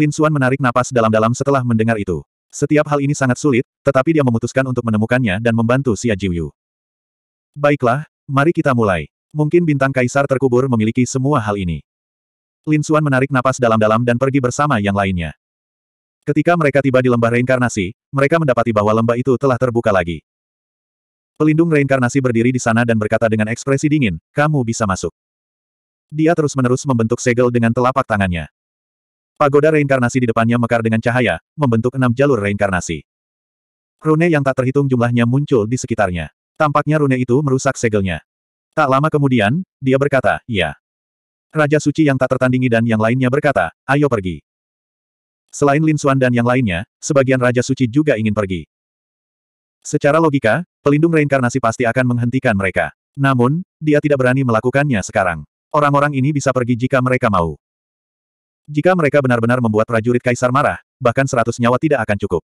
Lin Suan menarik napas dalam-dalam setelah mendengar itu. Setiap hal ini sangat sulit, tetapi dia memutuskan untuk menemukannya dan membantu Xia Jiuyu. Baiklah, mari kita mulai. Mungkin bintang kaisar terkubur memiliki semua hal ini. Lin Suan menarik napas dalam-dalam dan pergi bersama yang lainnya. Ketika mereka tiba di lembah reinkarnasi, mereka mendapati bahwa lembah itu telah terbuka lagi. Pelindung reinkarnasi berdiri di sana dan berkata dengan ekspresi dingin, kamu bisa masuk. Dia terus-menerus membentuk segel dengan telapak tangannya. Pagoda reinkarnasi di depannya mekar dengan cahaya, membentuk enam jalur reinkarnasi. Rune yang tak terhitung jumlahnya muncul di sekitarnya. Tampaknya rune itu merusak segelnya. Tak lama kemudian, dia berkata, "Ya." Raja suci yang tak tertandingi dan yang lainnya berkata, ayo pergi. Selain Lin Xuan dan yang lainnya, sebagian Raja Suci juga ingin pergi. Secara logika, pelindung reinkarnasi pasti akan menghentikan mereka. Namun, dia tidak berani melakukannya sekarang. Orang-orang ini bisa pergi jika mereka mau. Jika mereka benar-benar membuat prajurit kaisar marah, bahkan seratus nyawa tidak akan cukup.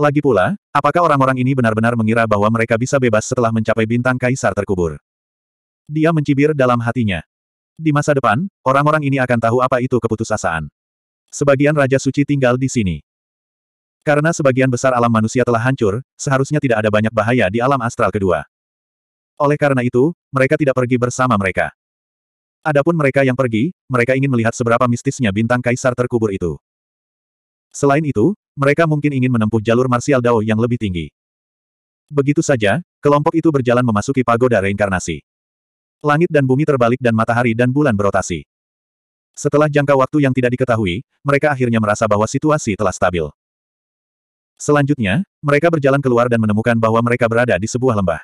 Lagi pula, apakah orang-orang ini benar-benar mengira bahwa mereka bisa bebas setelah mencapai bintang kaisar terkubur? Dia mencibir dalam hatinya. Di masa depan, orang-orang ini akan tahu apa itu keputusasaan. Sebagian Raja Suci tinggal di sini. Karena sebagian besar alam manusia telah hancur, seharusnya tidak ada banyak bahaya di alam astral kedua. Oleh karena itu, mereka tidak pergi bersama mereka. Adapun mereka yang pergi, mereka ingin melihat seberapa mistisnya bintang kaisar terkubur itu. Selain itu, mereka mungkin ingin menempuh jalur marsial dao yang lebih tinggi. Begitu saja, kelompok itu berjalan memasuki pagoda reinkarnasi. Langit dan bumi terbalik dan matahari dan bulan berotasi. Setelah jangka waktu yang tidak diketahui, mereka akhirnya merasa bahwa situasi telah stabil. Selanjutnya, mereka berjalan keluar dan menemukan bahwa mereka berada di sebuah lembah.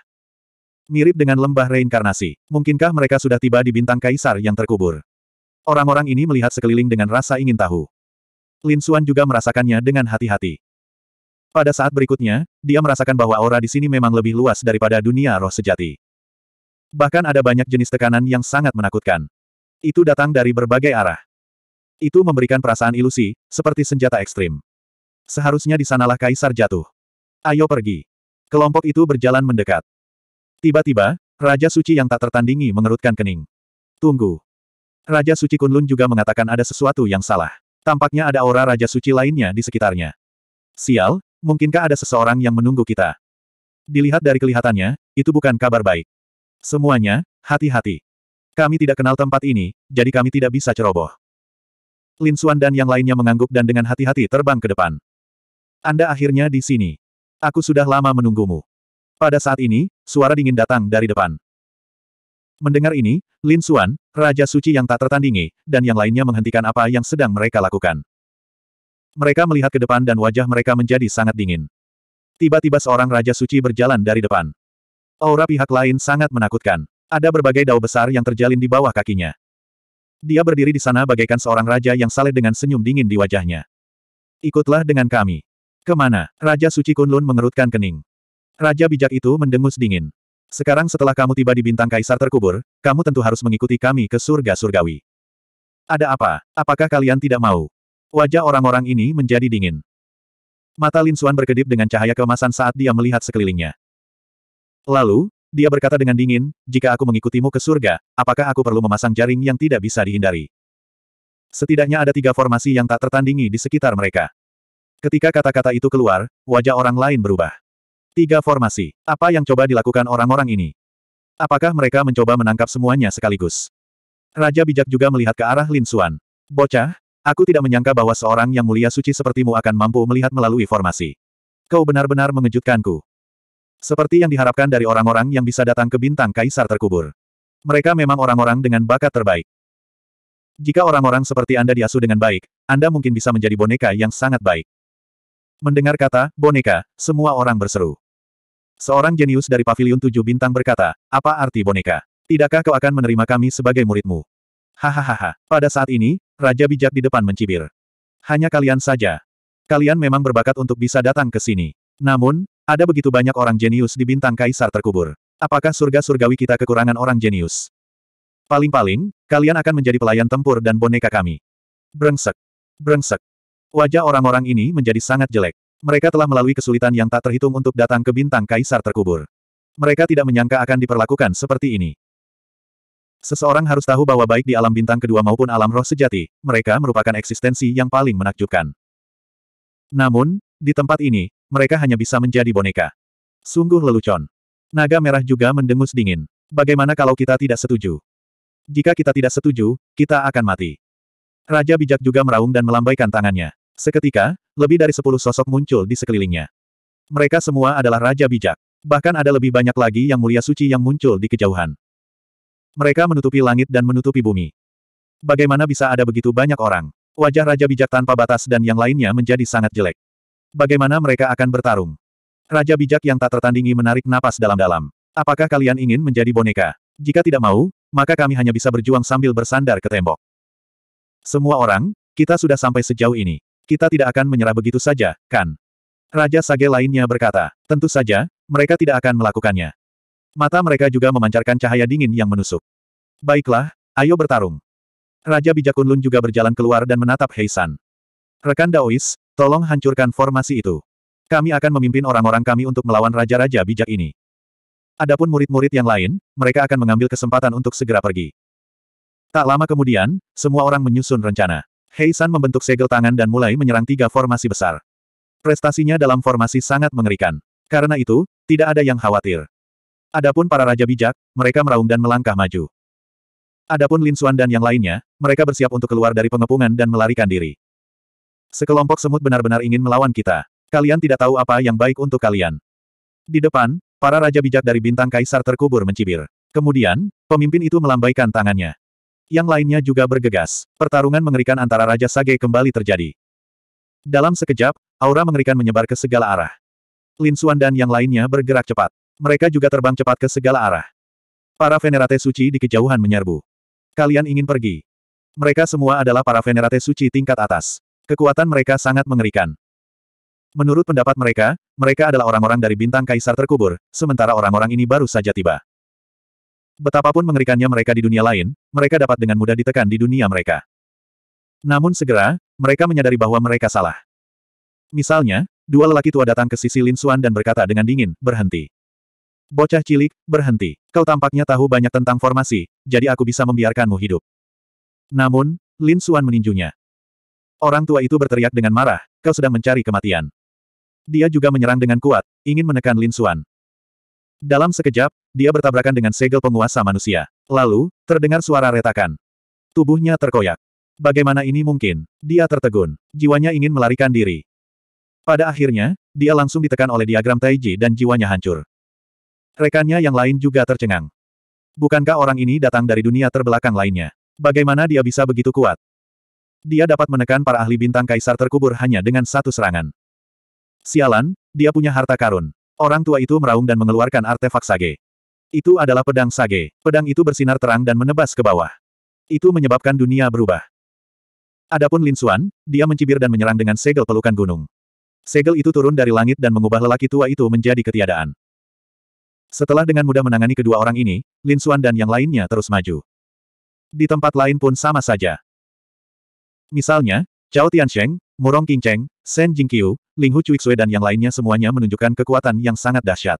Mirip dengan lembah reinkarnasi, mungkinkah mereka sudah tiba di bintang kaisar yang terkubur? Orang-orang ini melihat sekeliling dengan rasa ingin tahu. Lin Xuan juga merasakannya dengan hati-hati. Pada saat berikutnya, dia merasakan bahwa aura di sini memang lebih luas daripada dunia roh sejati. Bahkan ada banyak jenis tekanan yang sangat menakutkan. Itu datang dari berbagai arah. Itu memberikan perasaan ilusi, seperti senjata ekstrim. Seharusnya di sanalah kaisar jatuh. Ayo pergi. Kelompok itu berjalan mendekat. Tiba-tiba, Raja Suci yang tak tertandingi mengerutkan kening. Tunggu. Raja Suci Kunlun juga mengatakan ada sesuatu yang salah. Tampaknya ada aura Raja Suci lainnya di sekitarnya. Sial, mungkinkah ada seseorang yang menunggu kita? Dilihat dari kelihatannya, itu bukan kabar baik. Semuanya, hati-hati. Kami tidak kenal tempat ini, jadi kami tidak bisa ceroboh. Lin Suan dan yang lainnya mengangguk dan dengan hati-hati terbang ke depan. Anda akhirnya di sini. Aku sudah lama menunggumu. Pada saat ini, suara dingin datang dari depan. Mendengar ini, Lin Xuan, Raja Suci yang tak tertandingi, dan yang lainnya menghentikan apa yang sedang mereka lakukan. Mereka melihat ke depan dan wajah mereka menjadi sangat dingin. Tiba-tiba seorang Raja Suci berjalan dari depan. Aura pihak lain sangat menakutkan. Ada berbagai dao besar yang terjalin di bawah kakinya. Dia berdiri di sana bagaikan seorang raja yang saleh dengan senyum dingin di wajahnya. Ikutlah dengan kami. Kemana? Raja Suci Kunlun mengerutkan kening. Raja bijak itu mendengus dingin. Sekarang setelah kamu tiba di bintang kaisar terkubur, kamu tentu harus mengikuti kami ke surga surgawi. Ada apa? Apakah kalian tidak mau? Wajah orang-orang ini menjadi dingin. Mata Lin Xuan berkedip dengan cahaya keemasan saat dia melihat sekelilingnya. Lalu, dia berkata dengan dingin, jika aku mengikutimu ke surga, apakah aku perlu memasang jaring yang tidak bisa dihindari? Setidaknya ada tiga formasi yang tak tertandingi di sekitar mereka. Ketika kata-kata itu keluar, wajah orang lain berubah. Tiga formasi. Apa yang coba dilakukan orang-orang ini? Apakah mereka mencoba menangkap semuanya sekaligus? Raja bijak juga melihat ke arah Lin Xuan. Bocah, aku tidak menyangka bahwa seorang yang mulia suci sepertimu akan mampu melihat melalui formasi. Kau benar-benar mengejutkanku. Seperti yang diharapkan dari orang-orang yang bisa datang ke bintang kaisar terkubur. Mereka memang orang-orang dengan bakat terbaik. Jika orang-orang seperti Anda diasuh dengan baik, Anda mungkin bisa menjadi boneka yang sangat baik. Mendengar kata, boneka, semua orang berseru. Seorang jenius dari Paviliun tujuh bintang berkata, apa arti boneka? Tidakkah kau akan menerima kami sebagai muridmu? Hahaha. Pada saat ini, Raja bijak di depan mencibir. Hanya kalian saja. Kalian memang berbakat untuk bisa datang ke sini. Namun, ada begitu banyak orang jenius di bintang kaisar terkubur. Apakah surga-surgawi kita kekurangan orang jenius? Paling-paling, kalian akan menjadi pelayan tempur dan boneka kami. Brengsek. Brengsek. Wajah orang-orang ini menjadi sangat jelek. Mereka telah melalui kesulitan yang tak terhitung untuk datang ke bintang kaisar terkubur. Mereka tidak menyangka akan diperlakukan seperti ini. Seseorang harus tahu bahwa baik di alam bintang kedua maupun alam roh sejati, mereka merupakan eksistensi yang paling menakjubkan. Namun, di tempat ini, mereka hanya bisa menjadi boneka. Sungguh lelucon. Naga merah juga mendengus dingin. Bagaimana kalau kita tidak setuju? Jika kita tidak setuju, kita akan mati. Raja bijak juga meraung dan melambaikan tangannya. Seketika, lebih dari sepuluh sosok muncul di sekelilingnya. Mereka semua adalah raja bijak. Bahkan ada lebih banyak lagi yang mulia suci yang muncul di kejauhan. Mereka menutupi langit dan menutupi bumi. Bagaimana bisa ada begitu banyak orang? Wajah Raja Bijak tanpa batas dan yang lainnya menjadi sangat jelek. Bagaimana mereka akan bertarung? Raja Bijak yang tak tertandingi menarik napas dalam-dalam. Apakah kalian ingin menjadi boneka? Jika tidak mau, maka kami hanya bisa berjuang sambil bersandar ke tembok. Semua orang, kita sudah sampai sejauh ini. Kita tidak akan menyerah begitu saja, kan? Raja Sage lainnya berkata, tentu saja, mereka tidak akan melakukannya. Mata mereka juga memancarkan cahaya dingin yang menusuk. Baiklah, ayo bertarung. Raja Bijak Kunlun juga berjalan keluar dan menatap Heisan. Rekan Daois, tolong hancurkan formasi itu. Kami akan memimpin orang-orang kami untuk melawan raja-raja bijak ini. Adapun murid-murid yang lain, mereka akan mengambil kesempatan untuk segera pergi. Tak lama kemudian, semua orang menyusun rencana. Hei membentuk segel tangan dan mulai menyerang tiga formasi besar. Prestasinya dalam formasi sangat mengerikan. Karena itu, tidak ada yang khawatir. Adapun para raja bijak, mereka meraung dan melangkah maju. Adapun Lin Xuan dan yang lainnya, mereka bersiap untuk keluar dari pengepungan dan melarikan diri. Sekelompok semut benar-benar ingin melawan kita. Kalian tidak tahu apa yang baik untuk kalian. Di depan, para raja bijak dari bintang kaisar terkubur mencibir. Kemudian, pemimpin itu melambaikan tangannya. Yang lainnya juga bergegas. Pertarungan mengerikan antara Raja Sage kembali terjadi. Dalam sekejap, aura mengerikan menyebar ke segala arah. Lin Xuan dan yang lainnya bergerak cepat. Mereka juga terbang cepat ke segala arah. Para venerate suci di kejauhan menyerbu. Kalian ingin pergi. Mereka semua adalah para venerate suci tingkat atas. Kekuatan mereka sangat mengerikan. Menurut pendapat mereka, mereka adalah orang-orang dari bintang kaisar terkubur, sementara orang-orang ini baru saja tiba. Betapapun mengerikannya mereka di dunia lain, mereka dapat dengan mudah ditekan di dunia mereka. Namun segera, mereka menyadari bahwa mereka salah. Misalnya, dua lelaki tua datang ke sisi Lin Suan dan berkata dengan dingin, berhenti. Bocah cilik, berhenti. Kau tampaknya tahu banyak tentang formasi, jadi aku bisa membiarkanmu hidup. Namun, Lin Suan meninjunya. Orang tua itu berteriak dengan marah, kau sedang mencari kematian. Dia juga menyerang dengan kuat, ingin menekan Lin Suan. Dalam sekejap, dia bertabrakan dengan segel penguasa manusia. Lalu, terdengar suara retakan. Tubuhnya terkoyak. Bagaimana ini mungkin? Dia tertegun. Jiwanya ingin melarikan diri. Pada akhirnya, dia langsung ditekan oleh diagram Taiji dan jiwanya hancur. Rekannya yang lain juga tercengang. Bukankah orang ini datang dari dunia terbelakang lainnya? Bagaimana dia bisa begitu kuat? Dia dapat menekan para ahli bintang kaisar terkubur hanya dengan satu serangan. Sialan, dia punya harta karun. Orang tua itu meraung dan mengeluarkan artefak sage. Itu adalah pedang sage. Pedang itu bersinar terang dan menebas ke bawah. Itu menyebabkan dunia berubah. Adapun Lin Xuan, dia mencibir dan menyerang dengan segel pelukan gunung. Segel itu turun dari langit dan mengubah lelaki tua itu menjadi ketiadaan. Setelah dengan mudah menangani kedua orang ini, Lin Xuan dan yang lainnya terus maju. Di tempat lain pun sama saja. Misalnya, Cao Tiansheng, Murong Qingcheng, Shen Jingqiu, Ling Hu Cuixue dan yang lainnya semuanya menunjukkan kekuatan yang sangat dahsyat.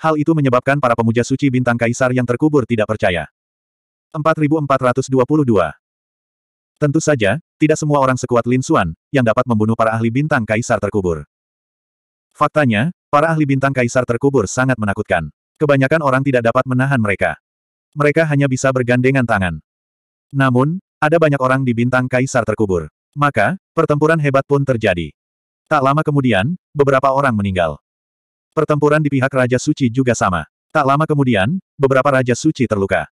Hal itu menyebabkan para pemuja suci bintang kaisar yang terkubur tidak percaya. 4422 Tentu saja, tidak semua orang sekuat Lin Xuan, yang dapat membunuh para ahli bintang kaisar terkubur. Faktanya, para ahli bintang kaisar terkubur sangat menakutkan. Kebanyakan orang tidak dapat menahan mereka. Mereka hanya bisa bergandengan tangan. Namun, ada banyak orang di bintang kaisar terkubur. Maka, pertempuran hebat pun terjadi. Tak lama kemudian, beberapa orang meninggal. Pertempuran di pihak Raja Suci juga sama. Tak lama kemudian, beberapa Raja Suci terluka.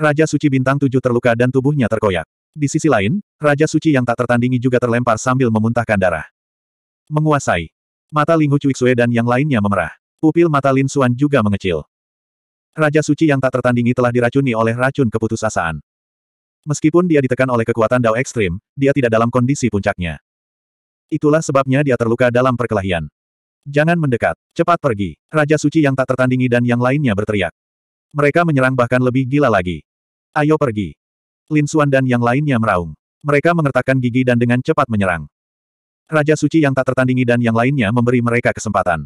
Raja Suci Bintang Tujuh terluka dan tubuhnya terkoyak. Di sisi lain, Raja Suci yang tak tertandingi juga terlempar sambil memuntahkan darah. Menguasai. Mata Linghu Cui Xue dan yang lainnya memerah. Pupil mata Lin Suan juga mengecil. Raja Suci yang tak tertandingi telah diracuni oleh racun keputusasaan. Meskipun dia ditekan oleh kekuatan Dao ekstrim, dia tidak dalam kondisi puncaknya. Itulah sebabnya dia terluka dalam perkelahian. Jangan mendekat. Cepat pergi. Raja suci yang tak tertandingi dan yang lainnya berteriak. Mereka menyerang bahkan lebih gila lagi. Ayo pergi. Lin Xuan dan yang lainnya meraung. Mereka mengertakkan gigi dan dengan cepat menyerang. Raja suci yang tak tertandingi dan yang lainnya memberi mereka kesempatan.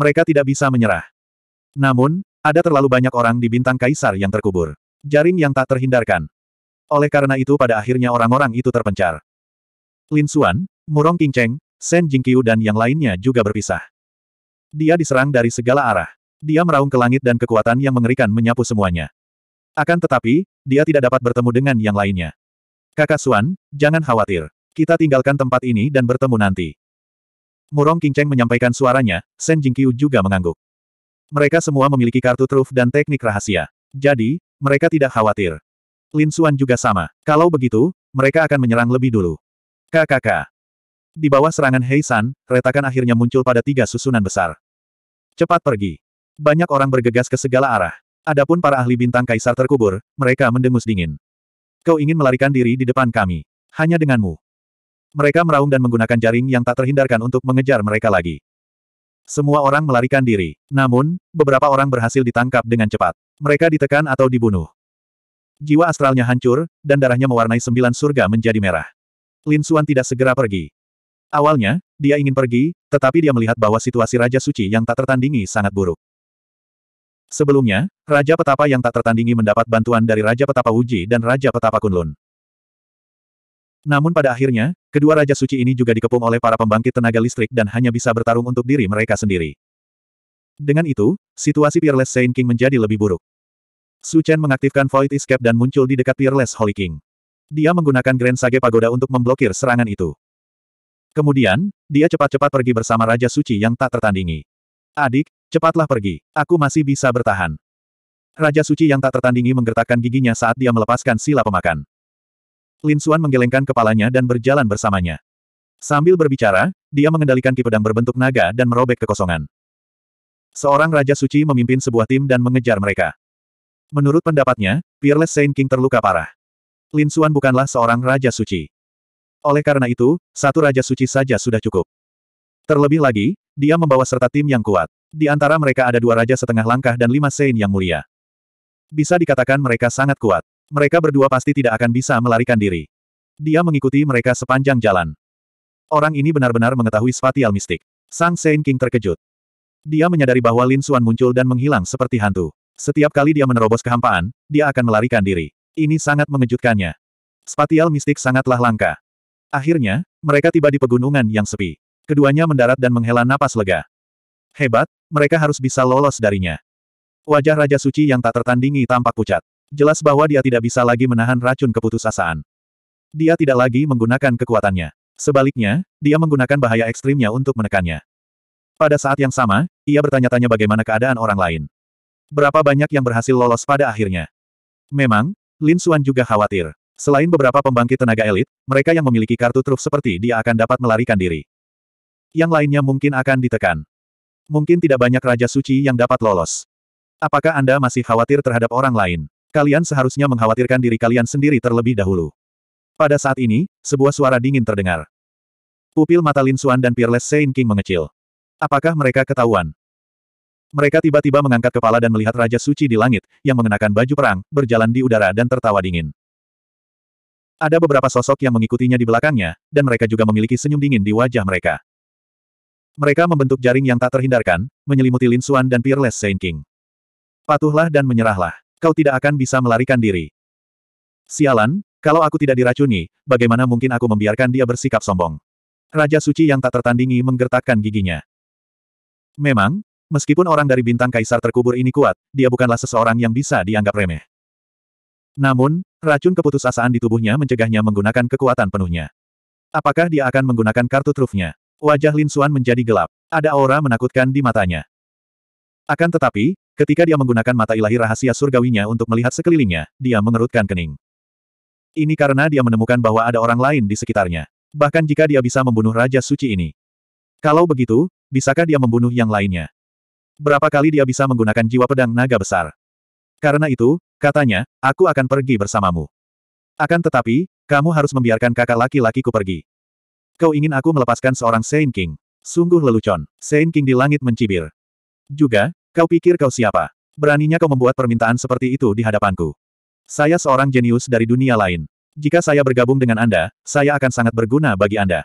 Mereka tidak bisa menyerah. Namun, ada terlalu banyak orang di bintang kaisar yang terkubur. Jaring yang tak terhindarkan. Oleh karena itu pada akhirnya orang-orang itu terpencar. Lin Xuan, Murong Qingcheng, Shen Jingqiu dan yang lainnya juga berpisah. Dia diserang dari segala arah. Dia meraung ke langit dan kekuatan yang mengerikan menyapu semuanya. Akan tetapi, dia tidak dapat bertemu dengan yang lainnya. Kakak Suan, jangan khawatir. Kita tinggalkan tempat ini dan bertemu nanti. Murong Qingcheng menyampaikan suaranya, Shen Jingqiu juga mengangguk. Mereka semua memiliki kartu truf dan teknik rahasia. Jadi, mereka tidak khawatir. Lin Suan juga sama. Kalau begitu, mereka akan menyerang lebih dulu. Kakak, di bawah serangan Heisan, retakan akhirnya muncul pada tiga susunan besar. Cepat pergi. Banyak orang bergegas ke segala arah. Adapun para ahli bintang kaisar terkubur, mereka mendengus dingin. Kau ingin melarikan diri di depan kami. Hanya denganmu. Mereka meraung dan menggunakan jaring yang tak terhindarkan untuk mengejar mereka lagi. Semua orang melarikan diri. Namun, beberapa orang berhasil ditangkap dengan cepat. Mereka ditekan atau dibunuh. Jiwa astralnya hancur, dan darahnya mewarnai sembilan surga menjadi merah. Lin Suan tidak segera pergi. Awalnya, dia ingin pergi, tetapi dia melihat bahwa situasi Raja Suci yang tak tertandingi sangat buruk. Sebelumnya, Raja Petapa yang tak tertandingi mendapat bantuan dari Raja Petapa Uji dan Raja Petapa Kunlun. Namun pada akhirnya, kedua Raja Suci ini juga dikepung oleh para pembangkit tenaga listrik dan hanya bisa bertarung untuk diri mereka sendiri. Dengan itu, situasi Peerless Saint King menjadi lebih buruk. Su Chen mengaktifkan Void Escape dan muncul di dekat Peerless Holy King. Dia menggunakan Grand Sage Pagoda untuk memblokir serangan itu. Kemudian, dia cepat-cepat pergi bersama Raja Suci yang tak tertandingi. Adik, cepatlah pergi. Aku masih bisa bertahan. Raja Suci yang tak tertandingi menggertakkan giginya saat dia melepaskan sila pemakan. Lin Suan menggelengkan kepalanya dan berjalan bersamanya. Sambil berbicara, dia mengendalikan kipedang berbentuk naga dan merobek kekosongan. Seorang Raja Suci memimpin sebuah tim dan mengejar mereka. Menurut pendapatnya, Peerless Saint King terluka parah. Lin Suan bukanlah seorang Raja Suci. Oleh karena itu, satu Raja Suci saja sudah cukup. Terlebih lagi, dia membawa serta tim yang kuat. Di antara mereka ada dua Raja Setengah Langkah dan lima Sein yang mulia. Bisa dikatakan mereka sangat kuat. Mereka berdua pasti tidak akan bisa melarikan diri. Dia mengikuti mereka sepanjang jalan. Orang ini benar-benar mengetahui spatial mistik. Sang Sein King terkejut. Dia menyadari bahwa Lin Xuan muncul dan menghilang seperti hantu. Setiap kali dia menerobos kehampaan, dia akan melarikan diri. Ini sangat mengejutkannya. Spatial mistik sangatlah langka. Akhirnya, mereka tiba di pegunungan yang sepi. Keduanya mendarat dan menghela napas lega. Hebat, mereka harus bisa lolos darinya. Wajah Raja Suci yang tak tertandingi tampak pucat. Jelas bahwa dia tidak bisa lagi menahan racun keputusasaan. Dia tidak lagi menggunakan kekuatannya. Sebaliknya, dia menggunakan bahaya ekstrimnya untuk menekannya. Pada saat yang sama, ia bertanya-tanya bagaimana keadaan orang lain. Berapa banyak yang berhasil lolos pada akhirnya? Memang, Lin Suan juga khawatir. Selain beberapa pembangkit tenaga elit, mereka yang memiliki kartu truf seperti dia akan dapat melarikan diri. Yang lainnya mungkin akan ditekan. Mungkin tidak banyak Raja Suci yang dapat lolos. Apakah Anda masih khawatir terhadap orang lain? Kalian seharusnya mengkhawatirkan diri kalian sendiri terlebih dahulu. Pada saat ini, sebuah suara dingin terdengar. Pupil mata Lin Xuan dan Peerless Saint King mengecil. Apakah mereka ketahuan? Mereka tiba-tiba mengangkat kepala dan melihat Raja Suci di langit, yang mengenakan baju perang, berjalan di udara dan tertawa dingin. Ada beberapa sosok yang mengikutinya di belakangnya, dan mereka juga memiliki senyum dingin di wajah mereka. Mereka membentuk jaring yang tak terhindarkan, menyelimuti Lin Xuan dan Peerless Saint King. Patuhlah dan menyerahlah. Kau tidak akan bisa melarikan diri. Sialan, kalau aku tidak diracuni, bagaimana mungkin aku membiarkan dia bersikap sombong? Raja suci yang tak tertandingi menggertakkan giginya. Memang, meskipun orang dari bintang kaisar terkubur ini kuat, dia bukanlah seseorang yang bisa dianggap remeh. Namun, racun keputusasaan di tubuhnya mencegahnya menggunakan kekuatan penuhnya. Apakah dia akan menggunakan kartu trufnya? Wajah Lin Xuan menjadi gelap. Ada aura menakutkan di matanya. Akan tetapi, ketika dia menggunakan mata ilahi rahasia surgawinya untuk melihat sekelilingnya, dia mengerutkan kening. Ini karena dia menemukan bahwa ada orang lain di sekitarnya. Bahkan jika dia bisa membunuh Raja Suci ini. Kalau begitu, bisakah dia membunuh yang lainnya? Berapa kali dia bisa menggunakan jiwa pedang naga besar? Karena itu, katanya, aku akan pergi bersamamu. Akan tetapi, kamu harus membiarkan kakak laki-lakiku pergi. Kau ingin aku melepaskan seorang Saint King? Sungguh lelucon. Saint King di langit mencibir. Juga, kau pikir kau siapa? Beraninya kau membuat permintaan seperti itu di hadapanku. Saya seorang jenius dari dunia lain. Jika saya bergabung dengan Anda, saya akan sangat berguna bagi Anda.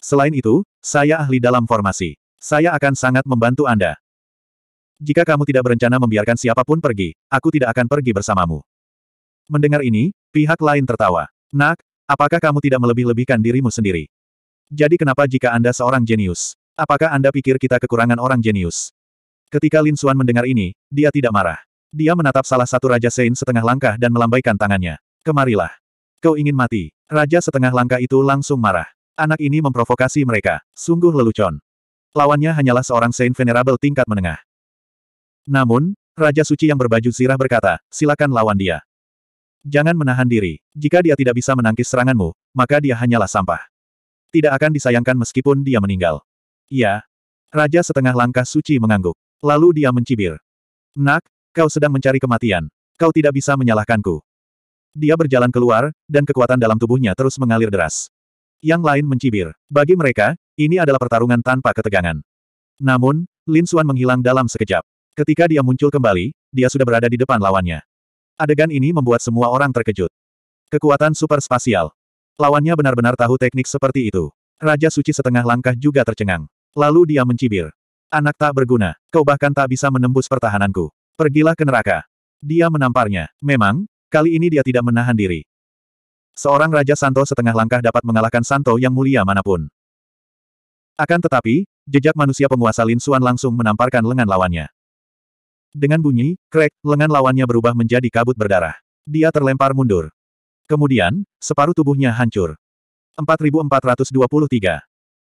Selain itu, saya ahli dalam formasi. Saya akan sangat membantu Anda. Jika kamu tidak berencana membiarkan siapapun pergi, aku tidak akan pergi bersamamu. Mendengar ini, pihak lain tertawa. Nak, apakah kamu tidak melebih-lebihkan dirimu sendiri? Jadi kenapa jika Anda seorang jenius? Apakah Anda pikir kita kekurangan orang jenius? Ketika Lin Xuan mendengar ini, dia tidak marah. Dia menatap salah satu Raja Sein setengah langkah dan melambaikan tangannya. Kemarilah. Kau ingin mati. Raja setengah langkah itu langsung marah. Anak ini memprovokasi mereka. Sungguh lelucon. Lawannya hanyalah seorang Sein Venerable tingkat menengah. Namun, Raja Suci yang berbaju zirah berkata, silakan lawan dia. Jangan menahan diri. Jika dia tidak bisa menangkis seranganmu, maka dia hanyalah sampah. Tidak akan disayangkan meskipun dia meninggal. Iya. Raja setengah langkah suci mengangguk. Lalu dia mencibir. Nak, kau sedang mencari kematian. Kau tidak bisa menyalahkanku. Dia berjalan keluar, dan kekuatan dalam tubuhnya terus mengalir deras. Yang lain mencibir. Bagi mereka, ini adalah pertarungan tanpa ketegangan. Namun, Lin Xuan menghilang dalam sekejap. Ketika dia muncul kembali, dia sudah berada di depan lawannya. Adegan ini membuat semua orang terkejut. Kekuatan super spasial. Lawannya benar-benar tahu teknik seperti itu. Raja suci setengah langkah juga tercengang. Lalu dia mencibir. Anak tak berguna, kau bahkan tak bisa menembus pertahananku. Pergilah ke neraka. Dia menamparnya. Memang, kali ini dia tidak menahan diri. Seorang Raja Santo setengah langkah dapat mengalahkan Santo yang mulia manapun. Akan tetapi, jejak manusia penguasa Lin Suan langsung menamparkan lengan lawannya. Dengan bunyi, krek, lengan lawannya berubah menjadi kabut berdarah. Dia terlempar mundur. Kemudian, separuh tubuhnya hancur. 4423.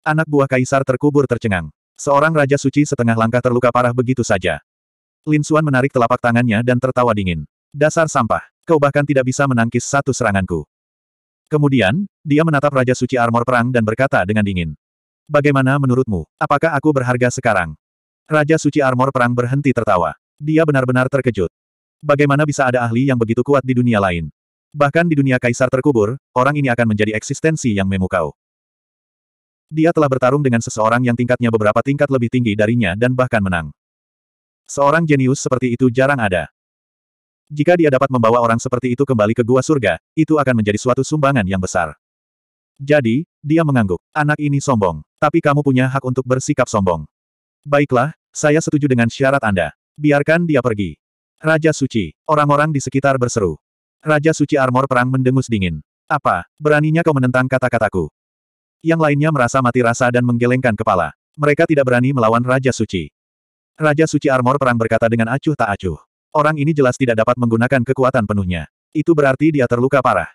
Anak buah kaisar terkubur tercengang. Seorang raja suci setengah langkah terluka parah begitu saja. Lin Xuan menarik telapak tangannya dan tertawa dingin. Dasar sampah, kau bahkan tidak bisa menangkis satu seranganku. Kemudian, dia menatap Raja Suci Armor Perang dan berkata dengan dingin. Bagaimana menurutmu, apakah aku berharga sekarang? Raja Suci Armor Perang berhenti tertawa. Dia benar-benar terkejut. Bagaimana bisa ada ahli yang begitu kuat di dunia lain? Bahkan di dunia kaisar terkubur, orang ini akan menjadi eksistensi yang memukau. Dia telah bertarung dengan seseorang yang tingkatnya beberapa tingkat lebih tinggi darinya dan bahkan menang. Seorang jenius seperti itu jarang ada. Jika dia dapat membawa orang seperti itu kembali ke gua surga, itu akan menjadi suatu sumbangan yang besar. Jadi, dia mengangguk. Anak ini sombong. Tapi kamu punya hak untuk bersikap sombong. Baiklah, saya setuju dengan syarat Anda. Biarkan dia pergi. Raja Suci. Orang-orang di sekitar berseru. Raja Suci armor perang mendengus dingin. Apa, beraninya kau menentang kata-kataku? Yang lainnya merasa mati rasa dan menggelengkan kepala. Mereka tidak berani melawan Raja Suci. Raja Suci armor perang berkata dengan acuh tak acuh. Orang ini jelas tidak dapat menggunakan kekuatan penuhnya. Itu berarti dia terluka parah.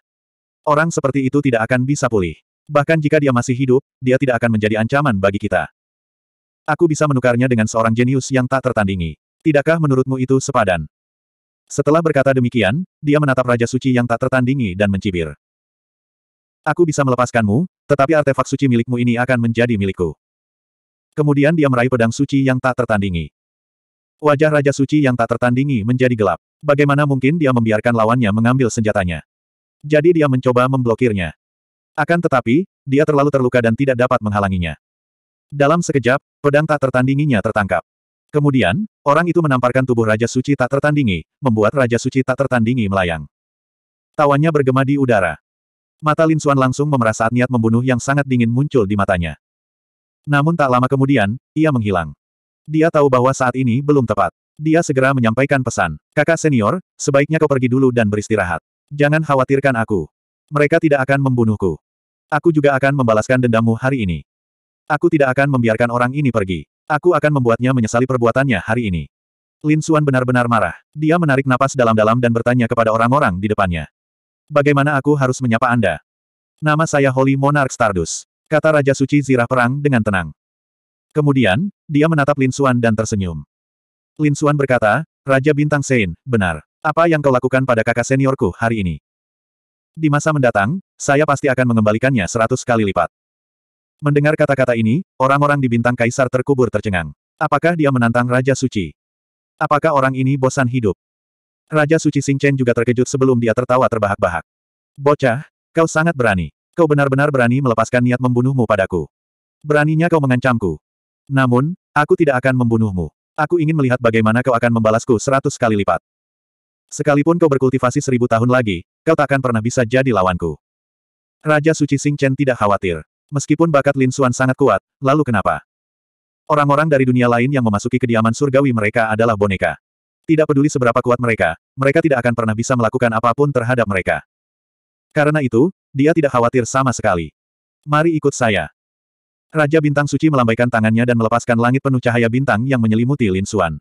Orang seperti itu tidak akan bisa pulih. Bahkan jika dia masih hidup, dia tidak akan menjadi ancaman bagi kita. Aku bisa menukarnya dengan seorang jenius yang tak tertandingi. Tidakkah menurutmu itu sepadan? Setelah berkata demikian, dia menatap Raja Suci yang tak tertandingi dan mencibir. Aku bisa melepaskanmu, tetapi artefak suci milikmu ini akan menjadi milikku. Kemudian dia meraih pedang suci yang tak tertandingi. Wajah Raja Suci yang tak tertandingi menjadi gelap. Bagaimana mungkin dia membiarkan lawannya mengambil senjatanya? Jadi dia mencoba memblokirnya. Akan tetapi, dia terlalu terluka dan tidak dapat menghalanginya. Dalam sekejap, pedang tak tertandinginya tertangkap. Kemudian, orang itu menamparkan tubuh Raja Suci tak tertandingi, membuat Raja Suci tak tertandingi melayang. Tawannya bergema di udara. Mata Lin Xuan langsung memerah saat niat membunuh yang sangat dingin muncul di matanya. Namun tak lama kemudian, ia menghilang. Dia tahu bahwa saat ini belum tepat. Dia segera menyampaikan pesan. Kakak senior, sebaiknya kau pergi dulu dan beristirahat. Jangan khawatirkan aku. Mereka tidak akan membunuhku. Aku juga akan membalaskan dendammu hari ini. Aku tidak akan membiarkan orang ini pergi. Aku akan membuatnya menyesali perbuatannya hari ini. Lin Xuan benar-benar marah. Dia menarik napas dalam-dalam dan bertanya kepada orang-orang di depannya. Bagaimana aku harus menyapa Anda? Nama saya Holy Monarch Stardust. Kata Raja Suci Zirah Perang dengan tenang. Kemudian, dia menatap Lin Xuan dan tersenyum. Lin Xuan berkata, Raja Bintang Sein, benar. Apa yang kau lakukan pada kakak seniorku hari ini? Di masa mendatang, saya pasti akan mengembalikannya seratus kali lipat. Mendengar kata-kata ini, orang-orang di bintang kaisar terkubur tercengang. Apakah dia menantang Raja Suci? Apakah orang ini bosan hidup? Raja Suci Chen juga terkejut sebelum dia tertawa terbahak-bahak. Bocah, kau sangat berani. Kau benar-benar berani melepaskan niat membunuhmu padaku. Beraninya kau mengancamku. Namun, aku tidak akan membunuhmu. Aku ingin melihat bagaimana kau akan membalasku seratus kali lipat. Sekalipun kau berkultivasi seribu tahun lagi, kau tak akan pernah bisa jadi lawanku. Raja Suci Chen tidak khawatir. Meskipun bakat Lin Xuan sangat kuat, lalu kenapa? Orang-orang dari dunia lain yang memasuki kediaman surgawi mereka adalah boneka. Tidak peduli seberapa kuat mereka, mereka tidak akan pernah bisa melakukan apapun terhadap mereka. Karena itu, dia tidak khawatir sama sekali. Mari ikut saya. Raja Bintang Suci melambaikan tangannya dan melepaskan langit penuh cahaya bintang yang menyelimuti Lin Xuan.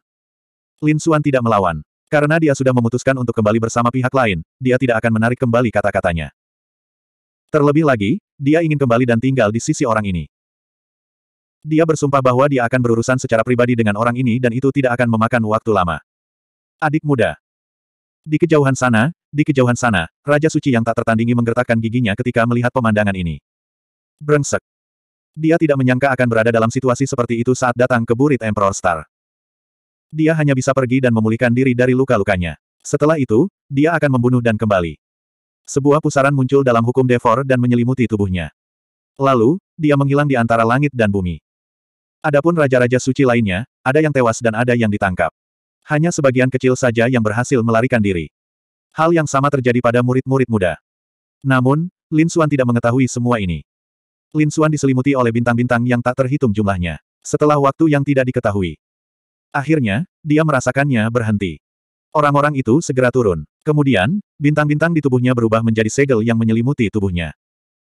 Lin Xuan tidak melawan. Karena dia sudah memutuskan untuk kembali bersama pihak lain, dia tidak akan menarik kembali kata-katanya. Terlebih lagi, dia ingin kembali dan tinggal di sisi orang ini. Dia bersumpah bahwa dia akan berurusan secara pribadi dengan orang ini dan itu tidak akan memakan waktu lama. Adik muda. Di kejauhan sana, di kejauhan sana, Raja Suci yang tak tertandingi menggertakkan giginya ketika melihat pemandangan ini. Brengsek. Dia tidak menyangka akan berada dalam situasi seperti itu saat datang ke burit Emperor Star. Dia hanya bisa pergi dan memulihkan diri dari luka-lukanya. Setelah itu, dia akan membunuh dan kembali. Sebuah pusaran muncul dalam hukum Devor dan menyelimuti tubuhnya. Lalu, dia menghilang di antara langit dan bumi. Adapun raja-raja suci lainnya, ada yang tewas dan ada yang ditangkap. Hanya sebagian kecil saja yang berhasil melarikan diri. Hal yang sama terjadi pada murid-murid muda. Namun, Lin Xuan tidak mengetahui semua ini. Lin Xuan diselimuti oleh bintang-bintang yang tak terhitung jumlahnya. Setelah waktu yang tidak diketahui. Akhirnya, dia merasakannya berhenti. Orang-orang itu segera turun. Kemudian, bintang-bintang di tubuhnya berubah menjadi segel yang menyelimuti tubuhnya.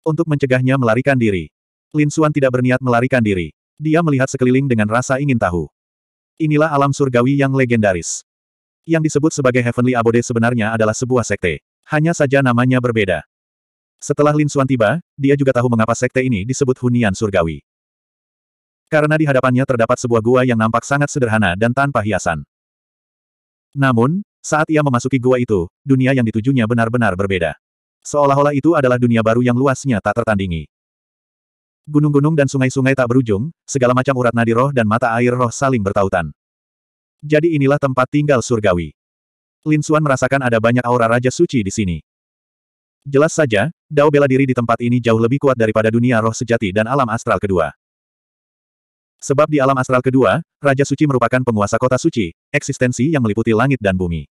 Untuk mencegahnya melarikan diri. Lin Suan tidak berniat melarikan diri. Dia melihat sekeliling dengan rasa ingin tahu. Inilah alam surgawi yang legendaris. Yang disebut sebagai Heavenly Abode sebenarnya adalah sebuah sekte. Hanya saja namanya berbeda. Setelah Lin Suan tiba, dia juga tahu mengapa sekte ini disebut hunian surgawi. Karena di hadapannya terdapat sebuah gua yang nampak sangat sederhana dan tanpa hiasan. Namun, saat ia memasuki gua itu, dunia yang ditujunya benar-benar berbeda. Seolah-olah itu adalah dunia baru yang luasnya tak tertandingi. Gunung-gunung dan sungai-sungai tak berujung, segala macam urat nadi roh dan mata air roh saling bertautan. Jadi inilah tempat tinggal surgawi. Lin Xuan merasakan ada banyak aura Raja Suci di sini. Jelas saja, Dao bela diri di tempat ini jauh lebih kuat daripada dunia roh sejati dan alam astral kedua. Sebab di alam astral kedua, Raja Suci merupakan penguasa kota suci, eksistensi yang meliputi langit dan bumi.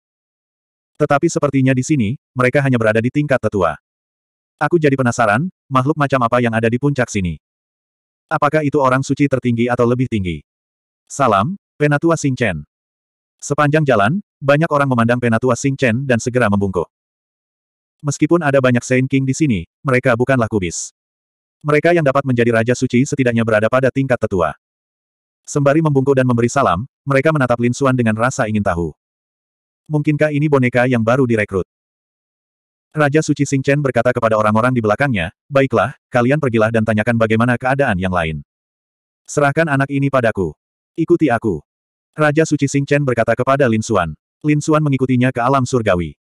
Tetapi sepertinya di sini, mereka hanya berada di tingkat tetua. Aku jadi penasaran, makhluk macam apa yang ada di puncak sini? Apakah itu orang suci tertinggi atau lebih tinggi? Salam, Penatua Sing Chen. Sepanjang jalan, banyak orang memandang Penatua Sing Chen dan segera membungkuk. Meskipun ada banyak Saint King di sini, mereka bukanlah kubis. Mereka yang dapat menjadi Raja Suci setidaknya berada pada tingkat tetua. Sembari membungkuk dan memberi salam, mereka menatap Lin Xuan dengan rasa ingin tahu. Mungkinkah ini boneka yang baru direkrut? Raja Suci Sing Chen berkata kepada orang-orang di belakangnya, Baiklah, kalian pergilah dan tanyakan bagaimana keadaan yang lain. Serahkan anak ini padaku. Ikuti aku. Raja Suci Sing Chen berkata kepada Lin Xuan. Lin Xuan mengikutinya ke alam surgawi.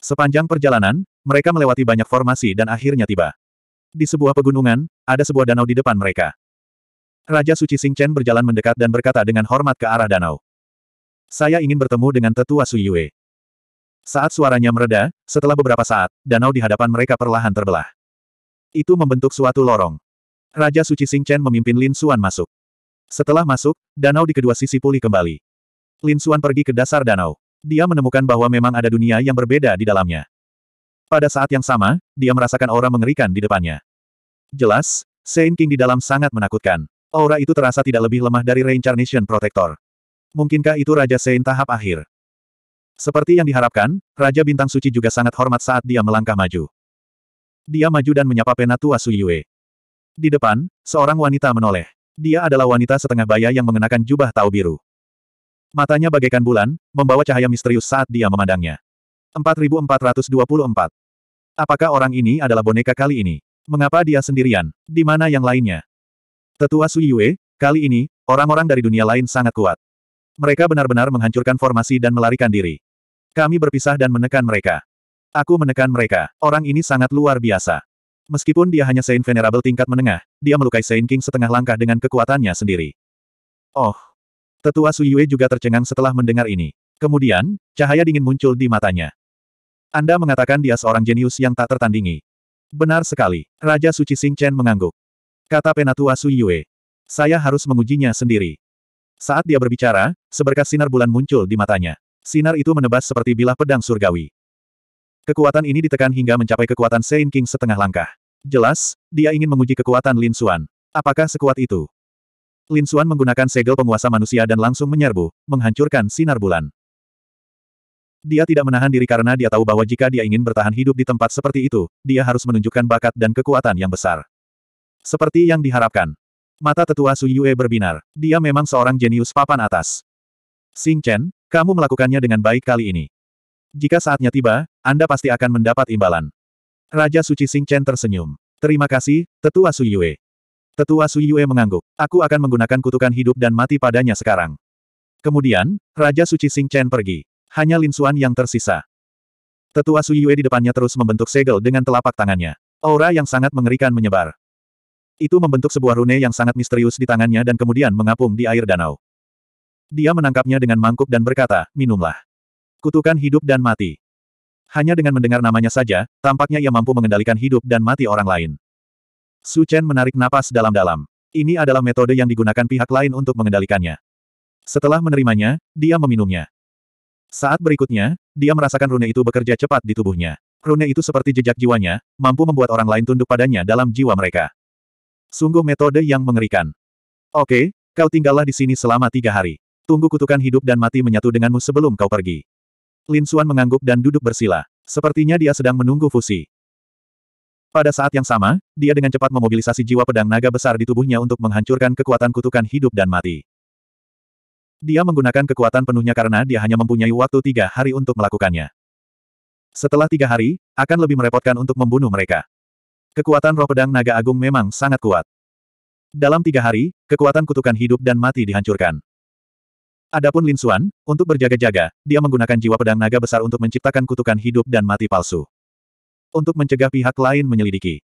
Sepanjang perjalanan, mereka melewati banyak formasi dan akhirnya tiba. Di sebuah pegunungan, ada sebuah danau di depan mereka. Raja Suci Sing Chen berjalan mendekat dan berkata dengan hormat ke arah danau. Saya ingin bertemu dengan tetua Suyue. Saat suaranya mereda, setelah beberapa saat, danau di hadapan mereka perlahan terbelah. Itu membentuk suatu lorong. Raja Suci Sing Chen memimpin Lin Suan masuk. Setelah masuk, danau di kedua sisi pulih kembali. Lin Suan pergi ke dasar danau. Dia menemukan bahwa memang ada dunia yang berbeda di dalamnya. Pada saat yang sama, dia merasakan aura mengerikan di depannya. Jelas, Saint King di dalam sangat menakutkan. Aura itu terasa tidak lebih lemah dari Reincarnation Protector mungkinkah itu Raja Sein tahap akhir? Seperti yang diharapkan, Raja Bintang Suci juga sangat hormat saat dia melangkah maju. Dia maju dan menyapa Penatua Suyue. Di depan, seorang wanita menoleh. Dia adalah wanita setengah baya yang mengenakan jubah tau biru. Matanya bagaikan bulan, membawa cahaya misterius saat dia memandangnya. 4424. Apakah orang ini adalah boneka kali ini? Mengapa dia sendirian? Di mana yang lainnya? Tetua Suyue, kali ini, orang-orang dari dunia lain sangat kuat. Mereka benar-benar menghancurkan formasi dan melarikan diri. Kami berpisah dan menekan mereka. Aku menekan mereka. Orang ini sangat luar biasa. Meskipun dia hanya Saint Venerable tingkat menengah, dia melukai Saint King setengah langkah dengan kekuatannya sendiri. Oh. Tetua Su Yue juga tercengang setelah mendengar ini. Kemudian, cahaya dingin muncul di matanya. Anda mengatakan dia seorang jenius yang tak tertandingi. Benar sekali. Raja Suci Sing Chen mengangguk. Kata Penatua Su Yue, Saya harus mengujinya sendiri. Saat dia berbicara, seberkas sinar bulan muncul di matanya. Sinar itu menebas seperti bilah pedang surgawi. Kekuatan ini ditekan hingga mencapai kekuatan Saint King setengah langkah. Jelas, dia ingin menguji kekuatan Lin Xuan. Apakah sekuat itu? Lin Xuan menggunakan segel penguasa manusia dan langsung menyerbu, menghancurkan sinar bulan. Dia tidak menahan diri karena dia tahu bahwa jika dia ingin bertahan hidup di tempat seperti itu, dia harus menunjukkan bakat dan kekuatan yang besar. Seperti yang diharapkan, Mata tetua Su Yue berbinar. Dia memang seorang jenius papan atas. Xing Chen, kamu melakukannya dengan baik kali ini. Jika saatnya tiba, Anda pasti akan mendapat imbalan. Raja Suci Xing Chen tersenyum. Terima kasih, Tetua Su Yue. Tetua Su Yue mengangguk. Aku akan menggunakan kutukan hidup dan mati padanya sekarang. Kemudian, Raja Suci Xing Chen pergi. Hanya Lin Xuan yang tersisa. Tetua Su Yue di depannya terus membentuk segel dengan telapak tangannya. Aura yang sangat mengerikan menyebar. Itu membentuk sebuah rune yang sangat misterius di tangannya dan kemudian mengapung di air danau. Dia menangkapnya dengan mangkuk dan berkata, minumlah. Kutukan hidup dan mati. Hanya dengan mendengar namanya saja, tampaknya ia mampu mengendalikan hidup dan mati orang lain. Su Chen menarik napas dalam-dalam. Ini adalah metode yang digunakan pihak lain untuk mengendalikannya. Setelah menerimanya, dia meminumnya. Saat berikutnya, dia merasakan rune itu bekerja cepat di tubuhnya. Rune itu seperti jejak jiwanya, mampu membuat orang lain tunduk padanya dalam jiwa mereka. Sungguh metode yang mengerikan. Oke, kau tinggallah di sini selama tiga hari. Tunggu kutukan hidup dan mati menyatu denganmu sebelum kau pergi. Lin Xuan mengangguk dan duduk bersila. Sepertinya dia sedang menunggu fusi. Pada saat yang sama, dia dengan cepat memobilisasi jiwa pedang naga besar di tubuhnya untuk menghancurkan kekuatan kutukan hidup dan mati. Dia menggunakan kekuatan penuhnya karena dia hanya mempunyai waktu tiga hari untuk melakukannya. Setelah tiga hari, akan lebih merepotkan untuk membunuh mereka. Kekuatan roh pedang naga agung memang sangat kuat. Dalam tiga hari, kekuatan kutukan hidup dan mati dihancurkan. Adapun Lin Xuan, untuk berjaga-jaga, dia menggunakan jiwa pedang naga besar untuk menciptakan kutukan hidup dan mati palsu. Untuk mencegah pihak lain menyelidiki.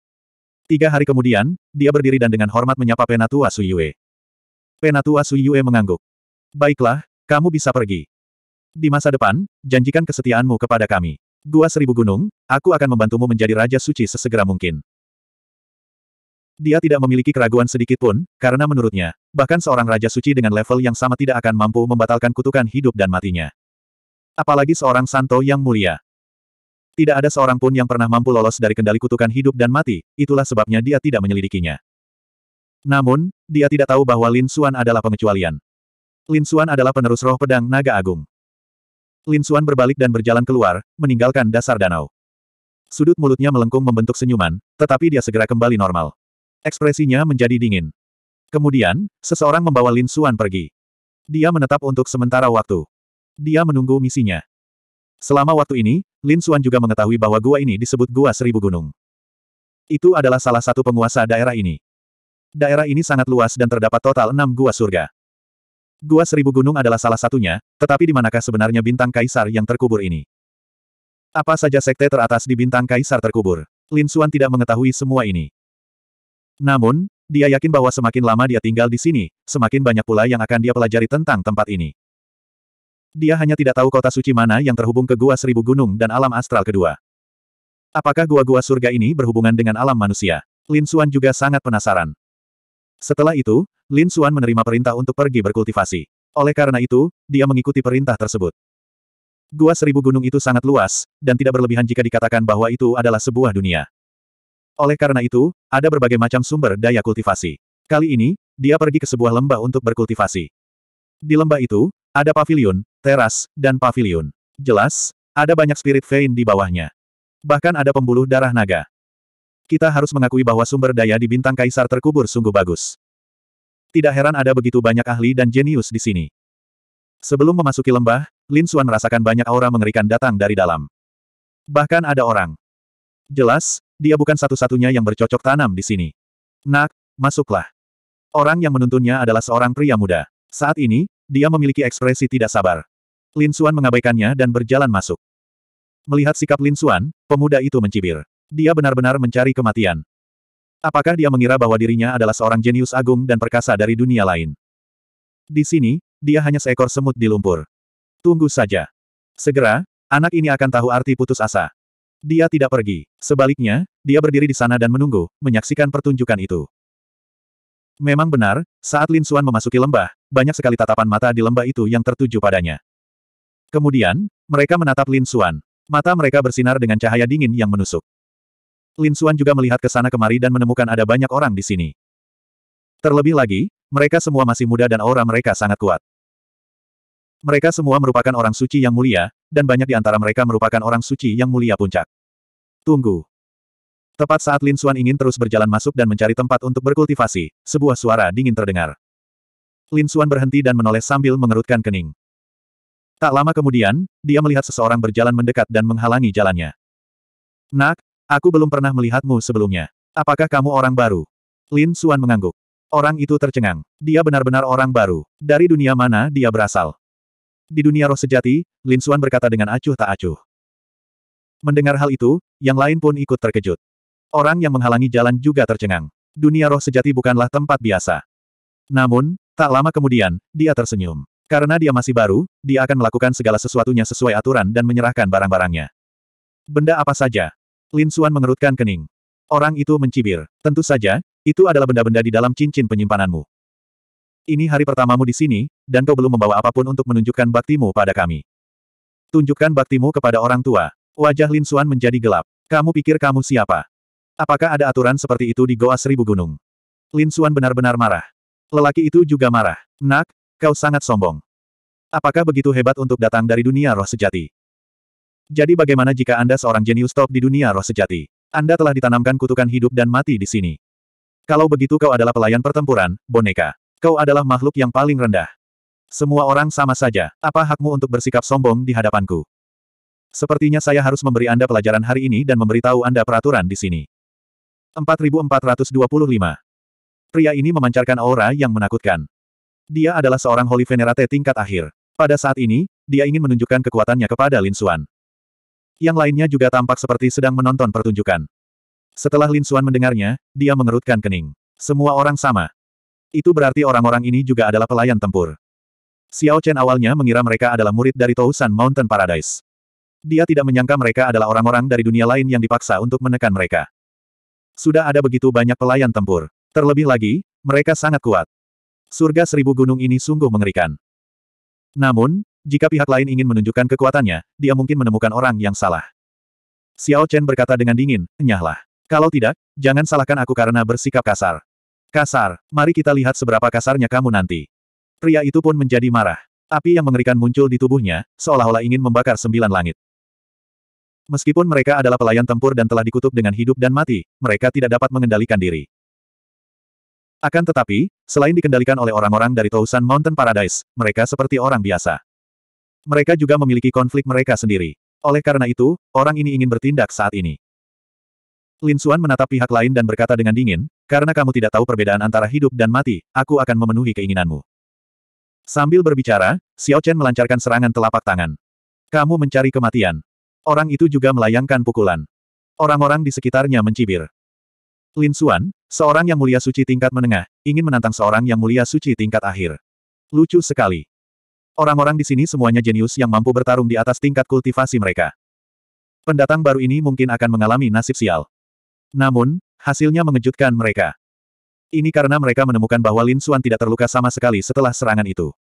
Tiga hari kemudian, dia berdiri dan dengan hormat menyapa Penatua Suyue. Penatua Suyue mengangguk. Baiklah, kamu bisa pergi. Di masa depan, janjikan kesetiaanmu kepada kami. Gua Seribu Gunung, aku akan membantumu menjadi Raja Suci sesegera mungkin. Dia tidak memiliki keraguan sedikit pun, karena menurutnya, bahkan seorang Raja Suci dengan level yang sama tidak akan mampu membatalkan kutukan hidup dan matinya. Apalagi seorang Santo yang mulia. Tidak ada seorang pun yang pernah mampu lolos dari kendali kutukan hidup dan mati, itulah sebabnya dia tidak menyelidikinya. Namun, dia tidak tahu bahwa Lin Xuan adalah pengecualian. Lin Xuan adalah penerus roh pedang naga agung. Lin Xuan berbalik dan berjalan keluar, meninggalkan dasar danau. Sudut mulutnya melengkung membentuk senyuman, tetapi dia segera kembali normal. Ekspresinya menjadi dingin. Kemudian, seseorang membawa Lin Suan pergi. Dia menetap untuk sementara waktu. Dia menunggu misinya. Selama waktu ini, Lin Suan juga mengetahui bahwa gua ini disebut Gua Seribu Gunung. Itu adalah salah satu penguasa daerah ini. Daerah ini sangat luas dan terdapat total enam gua surga. Gua Seribu Gunung adalah salah satunya, tetapi di manakah sebenarnya bintang kaisar yang terkubur ini? Apa saja sekte teratas di bintang kaisar terkubur? Lin Suan tidak mengetahui semua ini. Namun, dia yakin bahwa semakin lama dia tinggal di sini, semakin banyak pula yang akan dia pelajari tentang tempat ini. Dia hanya tidak tahu kota suci mana yang terhubung ke Gua Seribu Gunung dan alam astral kedua. Apakah gua-gua surga ini berhubungan dengan alam manusia? Lin Xuan juga sangat penasaran. Setelah itu, Lin Xuan menerima perintah untuk pergi berkultivasi. Oleh karena itu, dia mengikuti perintah tersebut. Gua Seribu Gunung itu sangat luas, dan tidak berlebihan jika dikatakan bahwa itu adalah sebuah dunia. Oleh karena itu, ada berbagai macam sumber daya kultivasi. Kali ini, dia pergi ke sebuah lembah untuk berkultivasi. Di lembah itu, ada pavilion, teras, dan pavilion. Jelas, ada banyak spirit vein di bawahnya. Bahkan ada pembuluh darah naga. Kita harus mengakui bahwa sumber daya di bintang kaisar terkubur sungguh bagus. Tidak heran ada begitu banyak ahli dan jenius di sini. Sebelum memasuki lembah, Lin Xuan merasakan banyak aura mengerikan datang dari dalam. Bahkan ada orang Jelas, dia bukan satu-satunya yang bercocok tanam di sini. Nak, masuklah. Orang yang menuntunnya adalah seorang pria muda. Saat ini, dia memiliki ekspresi tidak sabar. Lin Suan mengabaikannya dan berjalan masuk. Melihat sikap Lin Suan, pemuda itu mencibir. Dia benar-benar mencari kematian. Apakah dia mengira bahwa dirinya adalah seorang jenius agung dan perkasa dari dunia lain? Di sini, dia hanya seekor semut di lumpur. Tunggu saja. Segera, anak ini akan tahu arti putus asa. Dia tidak pergi. Sebaliknya, dia berdiri di sana dan menunggu, menyaksikan pertunjukan itu. Memang benar, saat Lin Xuan memasuki lembah, banyak sekali tatapan mata di lembah itu yang tertuju padanya. Kemudian, mereka menatap Lin Xuan. Mata mereka bersinar dengan cahaya dingin yang menusuk. Lin Xuan juga melihat ke sana kemari dan menemukan ada banyak orang di sini. Terlebih lagi, mereka semua masih muda dan aura mereka sangat kuat. Mereka semua merupakan orang suci yang mulia, dan banyak di antara mereka merupakan orang suci yang mulia puncak. Tunggu. Tepat saat Lin Xuan ingin terus berjalan masuk dan mencari tempat untuk berkultivasi, sebuah suara dingin terdengar. Lin Xuan berhenti dan menoleh sambil mengerutkan kening. Tak lama kemudian, dia melihat seseorang berjalan mendekat dan menghalangi jalannya. Nak, aku belum pernah melihatmu sebelumnya. Apakah kamu orang baru? Lin Xuan mengangguk. Orang itu tercengang. Dia benar-benar orang baru. Dari dunia mana dia berasal? Di dunia roh sejati, Lin Suan berkata dengan acuh tak acuh. Mendengar hal itu, yang lain pun ikut terkejut. Orang yang menghalangi jalan juga tercengang. Dunia roh sejati bukanlah tempat biasa. Namun, tak lama kemudian, dia tersenyum. Karena dia masih baru, dia akan melakukan segala sesuatunya sesuai aturan dan menyerahkan barang-barangnya. Benda apa saja? Lin Suan mengerutkan kening. Orang itu mencibir. Tentu saja, itu adalah benda-benda di dalam cincin penyimpananmu. Ini hari pertamamu di sini, dan kau belum membawa apapun untuk menunjukkan baktimu pada kami. Tunjukkan baktimu kepada orang tua. Wajah Lin Suan menjadi gelap. Kamu pikir kamu siapa? Apakah ada aturan seperti itu di Goa Seribu Gunung? Lin Suan benar-benar marah. Lelaki itu juga marah. Nak, kau sangat sombong. Apakah begitu hebat untuk datang dari dunia roh sejati? Jadi bagaimana jika Anda seorang jenius top di dunia roh sejati? Anda telah ditanamkan kutukan hidup dan mati di sini. Kalau begitu kau adalah pelayan pertempuran, boneka. Kau adalah makhluk yang paling rendah. Semua orang sama saja. Apa hakmu untuk bersikap sombong di hadapanku? Sepertinya saya harus memberi Anda pelajaran hari ini dan memberitahu Anda peraturan di sini. 4425. Pria ini memancarkan aura yang menakutkan. Dia adalah seorang Holy Venerate tingkat akhir. Pada saat ini, dia ingin menunjukkan kekuatannya kepada Lin Xuan. Yang lainnya juga tampak seperti sedang menonton pertunjukan. Setelah Lin Xuan mendengarnya, dia mengerutkan kening. Semua orang sama. Itu berarti orang-orang ini juga adalah pelayan tempur. Xiao Chen awalnya mengira mereka adalah murid dari Tousan Mountain Paradise. Dia tidak menyangka mereka adalah orang-orang dari dunia lain yang dipaksa untuk menekan mereka. Sudah ada begitu banyak pelayan tempur. Terlebih lagi, mereka sangat kuat. Surga seribu gunung ini sungguh mengerikan. Namun, jika pihak lain ingin menunjukkan kekuatannya, dia mungkin menemukan orang yang salah. Xiao Chen berkata dengan dingin, enyahlah. Kalau tidak, jangan salahkan aku karena bersikap kasar. Kasar, mari kita lihat seberapa kasarnya kamu nanti. Pria itu pun menjadi marah. Api yang mengerikan muncul di tubuhnya, seolah-olah ingin membakar sembilan langit. Meskipun mereka adalah pelayan tempur dan telah dikutuk dengan hidup dan mati, mereka tidak dapat mengendalikan diri. Akan tetapi, selain dikendalikan oleh orang-orang dari Tousan Mountain Paradise, mereka seperti orang biasa. Mereka juga memiliki konflik mereka sendiri. Oleh karena itu, orang ini ingin bertindak saat ini. Lin Xuan menatap pihak lain dan berkata dengan dingin, karena kamu tidak tahu perbedaan antara hidup dan mati, aku akan memenuhi keinginanmu. Sambil berbicara, Xiao Chen melancarkan serangan telapak tangan. Kamu mencari kematian. Orang itu juga melayangkan pukulan. Orang-orang di sekitarnya mencibir. Lin Xuan, seorang yang mulia suci tingkat menengah, ingin menantang seorang yang mulia suci tingkat akhir. Lucu sekali. Orang-orang di sini semuanya jenius yang mampu bertarung di atas tingkat kultivasi mereka. Pendatang baru ini mungkin akan mengalami nasib sial. Namun, hasilnya mengejutkan mereka. Ini karena mereka menemukan bahwa Lin Suan tidak terluka sama sekali setelah serangan itu.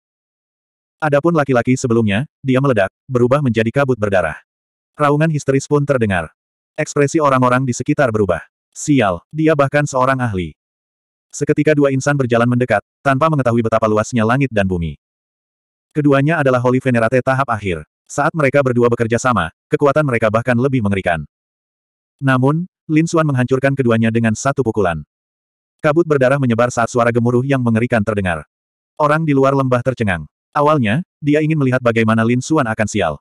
Adapun laki-laki sebelumnya, dia meledak, berubah menjadi kabut berdarah. Raungan histeris pun terdengar. Ekspresi orang-orang di sekitar berubah. Sial, dia bahkan seorang ahli. Seketika dua insan berjalan mendekat, tanpa mengetahui betapa luasnya langit dan bumi. Keduanya adalah Holy Venerate tahap akhir. Saat mereka berdua bekerja sama, kekuatan mereka bahkan lebih mengerikan. Namun, Lin Suan menghancurkan keduanya dengan satu pukulan. Kabut berdarah menyebar saat suara gemuruh yang mengerikan terdengar. Orang di luar lembah tercengang. Awalnya, dia ingin melihat bagaimana Lin Xuan akan sial.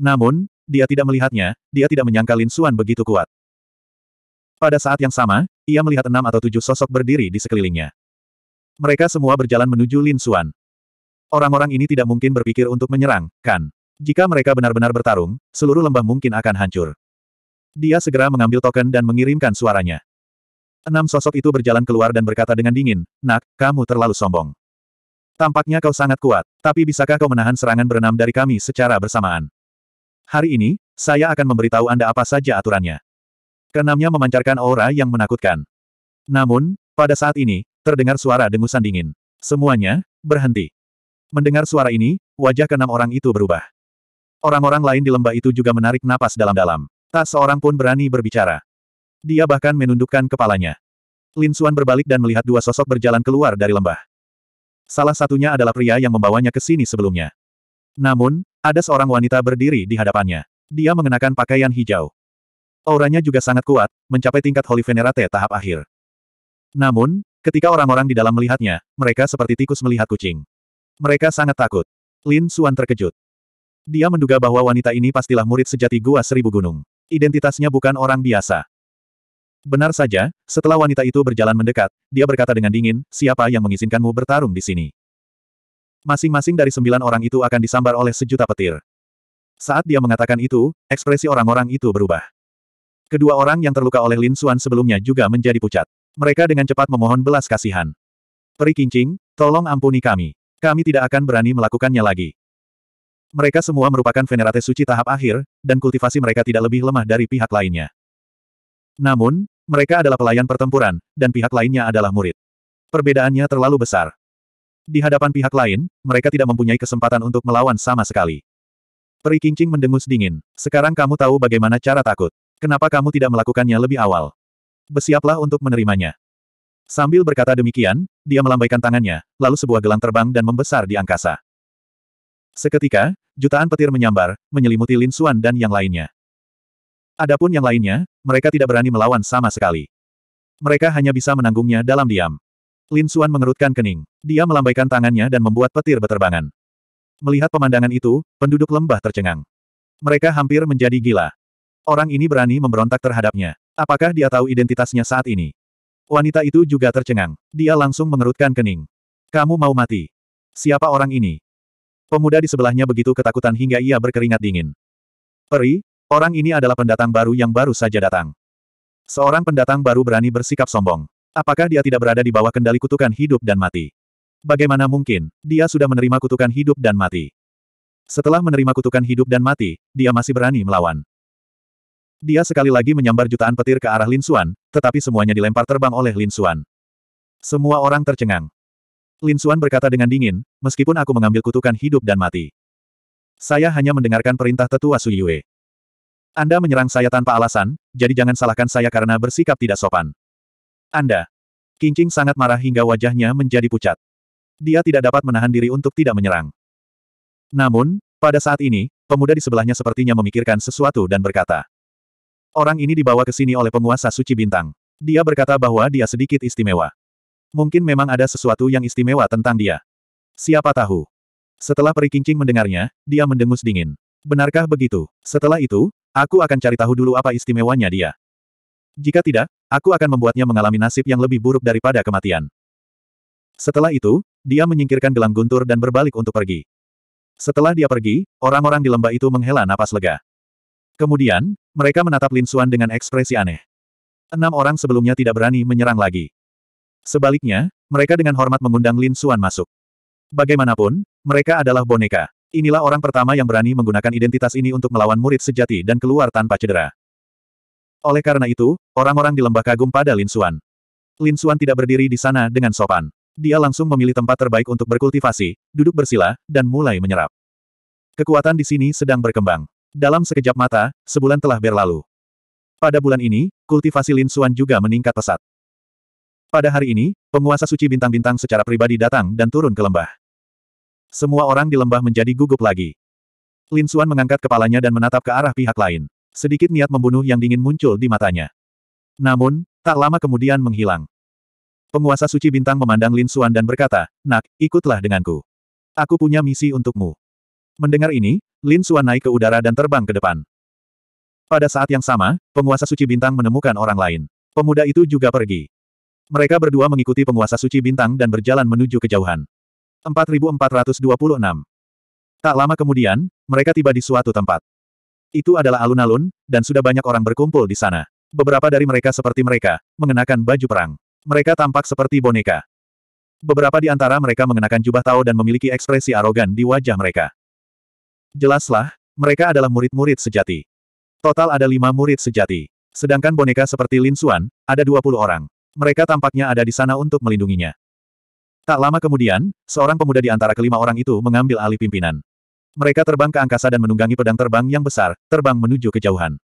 Namun, dia tidak melihatnya, dia tidak menyangka Lin Xuan begitu kuat. Pada saat yang sama, ia melihat enam atau tujuh sosok berdiri di sekelilingnya. Mereka semua berjalan menuju Lin Xuan. Orang-orang ini tidak mungkin berpikir untuk menyerang, kan? Jika mereka benar-benar bertarung, seluruh lembah mungkin akan hancur. Dia segera mengambil token dan mengirimkan suaranya. Enam sosok itu berjalan keluar dan berkata dengan dingin, Nak, kamu terlalu sombong. Tampaknya kau sangat kuat, tapi bisakah kau menahan serangan berenam dari kami secara bersamaan? Hari ini, saya akan memberitahu Anda apa saja aturannya. Kenamnya memancarkan aura yang menakutkan. Namun, pada saat ini, terdengar suara dengusan dingin. Semuanya, berhenti. Mendengar suara ini, wajah keenam orang itu berubah. Orang-orang lain di lembah itu juga menarik napas dalam-dalam. Tak seorang pun berani berbicara. Dia bahkan menundukkan kepalanya. Lin Suan berbalik dan melihat dua sosok berjalan keluar dari lembah. Salah satunya adalah pria yang membawanya ke sini sebelumnya. Namun, ada seorang wanita berdiri di hadapannya. Dia mengenakan pakaian hijau. Auranya juga sangat kuat, mencapai tingkat Holy Venerate tahap akhir. Namun, ketika orang-orang di dalam melihatnya, mereka seperti tikus melihat kucing. Mereka sangat takut. Lin Suan terkejut. Dia menduga bahwa wanita ini pastilah murid sejati Gua Seribu Gunung. Identitasnya bukan orang biasa. Benar saja, setelah wanita itu berjalan mendekat, dia berkata dengan dingin, siapa yang mengizinkanmu bertarung di sini? Masing-masing dari sembilan orang itu akan disambar oleh sejuta petir. Saat dia mengatakan itu, ekspresi orang-orang itu berubah. Kedua orang yang terluka oleh Lin Xuan sebelumnya juga menjadi pucat. Mereka dengan cepat memohon belas kasihan. Peri Kincing, tolong ampuni kami. Kami tidak akan berani melakukannya lagi. Mereka semua merupakan venerate suci tahap akhir, dan kultivasi mereka tidak lebih lemah dari pihak lainnya. Namun, mereka adalah pelayan pertempuran, dan pihak lainnya adalah murid. Perbedaannya terlalu besar. Di hadapan pihak lain, mereka tidak mempunyai kesempatan untuk melawan sama sekali. Peri Kincing mendengus dingin. Sekarang kamu tahu bagaimana cara takut. Kenapa kamu tidak melakukannya lebih awal? Bersiaplah untuk menerimanya. Sambil berkata demikian, dia melambaikan tangannya, lalu sebuah gelang terbang dan membesar di angkasa. Seketika, jutaan petir menyambar, menyelimuti Lin Suan dan yang lainnya. Adapun yang lainnya, mereka tidak berani melawan sama sekali. Mereka hanya bisa menanggungnya dalam diam. Lin Suan mengerutkan kening. Dia melambaikan tangannya dan membuat petir berterbangan. Melihat pemandangan itu, penduduk lembah tercengang. Mereka hampir menjadi gila. Orang ini berani memberontak terhadapnya. Apakah dia tahu identitasnya saat ini? Wanita itu juga tercengang. Dia langsung mengerutkan kening. Kamu mau mati? Siapa orang ini? Pemuda di sebelahnya begitu ketakutan hingga ia berkeringat dingin. Peri, Orang ini adalah pendatang baru yang baru saja datang. Seorang pendatang baru berani bersikap sombong. Apakah dia tidak berada di bawah kendali kutukan hidup dan mati? Bagaimana mungkin, dia sudah menerima kutukan hidup dan mati. Setelah menerima kutukan hidup dan mati, dia masih berani melawan. Dia sekali lagi menyambar jutaan petir ke arah Lin Xuan, tetapi semuanya dilempar terbang oleh Lin Xuan. Semua orang tercengang. Lin Xuan berkata dengan dingin, meskipun aku mengambil kutukan hidup dan mati. Saya hanya mendengarkan perintah tetua Su Yue. Anda menyerang saya tanpa alasan, jadi jangan salahkan saya karena bersikap tidak sopan. Anda. King sangat marah hingga wajahnya menjadi pucat. Dia tidak dapat menahan diri untuk tidak menyerang. Namun, pada saat ini, pemuda di sebelahnya sepertinya memikirkan sesuatu dan berkata. Orang ini dibawa ke sini oleh penguasa suci bintang. Dia berkata bahwa dia sedikit istimewa. Mungkin memang ada sesuatu yang istimewa tentang dia. Siapa tahu. Setelah Peri kincing mendengarnya, dia mendengus dingin. Benarkah begitu? Setelah itu, Aku akan cari tahu dulu apa istimewanya dia. Jika tidak, aku akan membuatnya mengalami nasib yang lebih buruk daripada kematian. Setelah itu, dia menyingkirkan gelang guntur dan berbalik untuk pergi. Setelah dia pergi, orang-orang di lembah itu menghela napas lega. Kemudian, mereka menatap Lin Xuan dengan ekspresi aneh. Enam orang sebelumnya tidak berani menyerang lagi. Sebaliknya, mereka dengan hormat mengundang Lin Xuan masuk. Bagaimanapun, mereka adalah boneka. Inilah orang pertama yang berani menggunakan identitas ini untuk melawan murid sejati dan keluar tanpa cedera. Oleh karena itu, orang-orang di lembah kagum pada Lin Xuan. Lin Xuan tidak berdiri di sana dengan sopan. Dia langsung memilih tempat terbaik untuk berkultivasi, duduk bersila, dan mulai menyerap. Kekuatan di sini sedang berkembang. Dalam sekejap mata, sebulan telah berlalu. Pada bulan ini, kultivasi Lin Xuan juga meningkat pesat. Pada hari ini, penguasa suci bintang-bintang secara pribadi datang dan turun ke lembah. Semua orang di lembah menjadi gugup lagi. Lin Xuan mengangkat kepalanya dan menatap ke arah pihak lain. Sedikit niat membunuh yang dingin muncul di matanya. Namun, tak lama kemudian menghilang. Penguasa suci bintang memandang Lin Xuan dan berkata, Nak, ikutlah denganku. Aku punya misi untukmu. Mendengar ini, Lin Xuan naik ke udara dan terbang ke depan. Pada saat yang sama, penguasa suci bintang menemukan orang lain. Pemuda itu juga pergi. Mereka berdua mengikuti penguasa suci bintang dan berjalan menuju kejauhan. 4426. Tak lama kemudian, mereka tiba di suatu tempat. Itu adalah alun-alun, dan sudah banyak orang berkumpul di sana. Beberapa dari mereka seperti mereka, mengenakan baju perang. Mereka tampak seperti boneka. Beberapa di antara mereka mengenakan jubah tao dan memiliki ekspresi arogan di wajah mereka. Jelaslah, mereka adalah murid-murid sejati. Total ada lima murid sejati. Sedangkan boneka seperti Lin Suan, ada 20 orang. Mereka tampaknya ada di sana untuk melindunginya. Tak lama kemudian, seorang pemuda di antara kelima orang itu mengambil alih pimpinan. Mereka terbang ke angkasa dan menunggangi pedang terbang yang besar, terbang menuju kejauhan.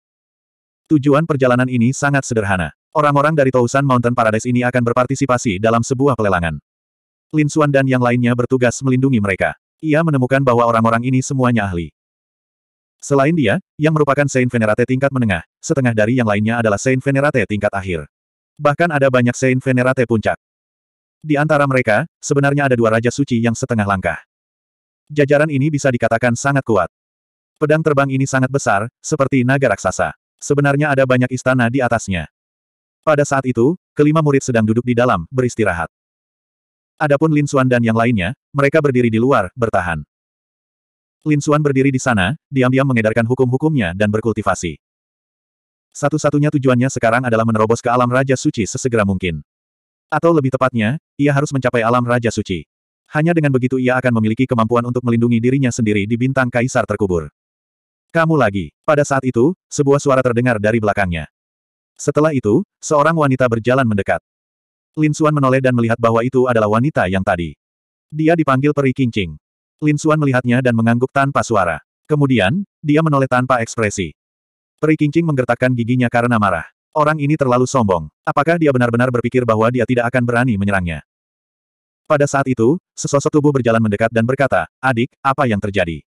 Tujuan perjalanan ini sangat sederhana. Orang-orang dari Tousan Mountain Paradise ini akan berpartisipasi dalam sebuah pelelangan. Lin Xuan dan yang lainnya bertugas melindungi mereka. Ia menemukan bahwa orang-orang ini semuanya ahli. Selain dia, yang merupakan Saint Venerate tingkat menengah, setengah dari yang lainnya adalah Saint Venerate tingkat akhir. Bahkan ada banyak Saint Venerate puncak. Di antara mereka, sebenarnya ada dua Raja Suci yang setengah langkah. Jajaran ini bisa dikatakan sangat kuat. Pedang terbang ini sangat besar, seperti naga raksasa. Sebenarnya ada banyak istana di atasnya. Pada saat itu, kelima murid sedang duduk di dalam, beristirahat. Adapun Lin Xuan dan yang lainnya, mereka berdiri di luar, bertahan. Lin Xuan berdiri di sana, diam-diam mengedarkan hukum-hukumnya dan berkultivasi. Satu-satunya tujuannya sekarang adalah menerobos ke alam Raja Suci sesegera mungkin. Atau lebih tepatnya, ia harus mencapai alam Raja Suci. Hanya dengan begitu ia akan memiliki kemampuan untuk melindungi dirinya sendiri di bintang kaisar terkubur. Kamu lagi. Pada saat itu, sebuah suara terdengar dari belakangnya. Setelah itu, seorang wanita berjalan mendekat. Lin Xuan menoleh dan melihat bahwa itu adalah wanita yang tadi. Dia dipanggil Peri Kincing. Lin Xuan melihatnya dan mengangguk tanpa suara. Kemudian, dia menoleh tanpa ekspresi. Peri Kincing menggertakkan giginya karena marah. Orang ini terlalu sombong. Apakah dia benar-benar berpikir bahwa dia tidak akan berani menyerangnya? Pada saat itu, sesosok tubuh berjalan mendekat dan berkata, Adik, apa yang terjadi?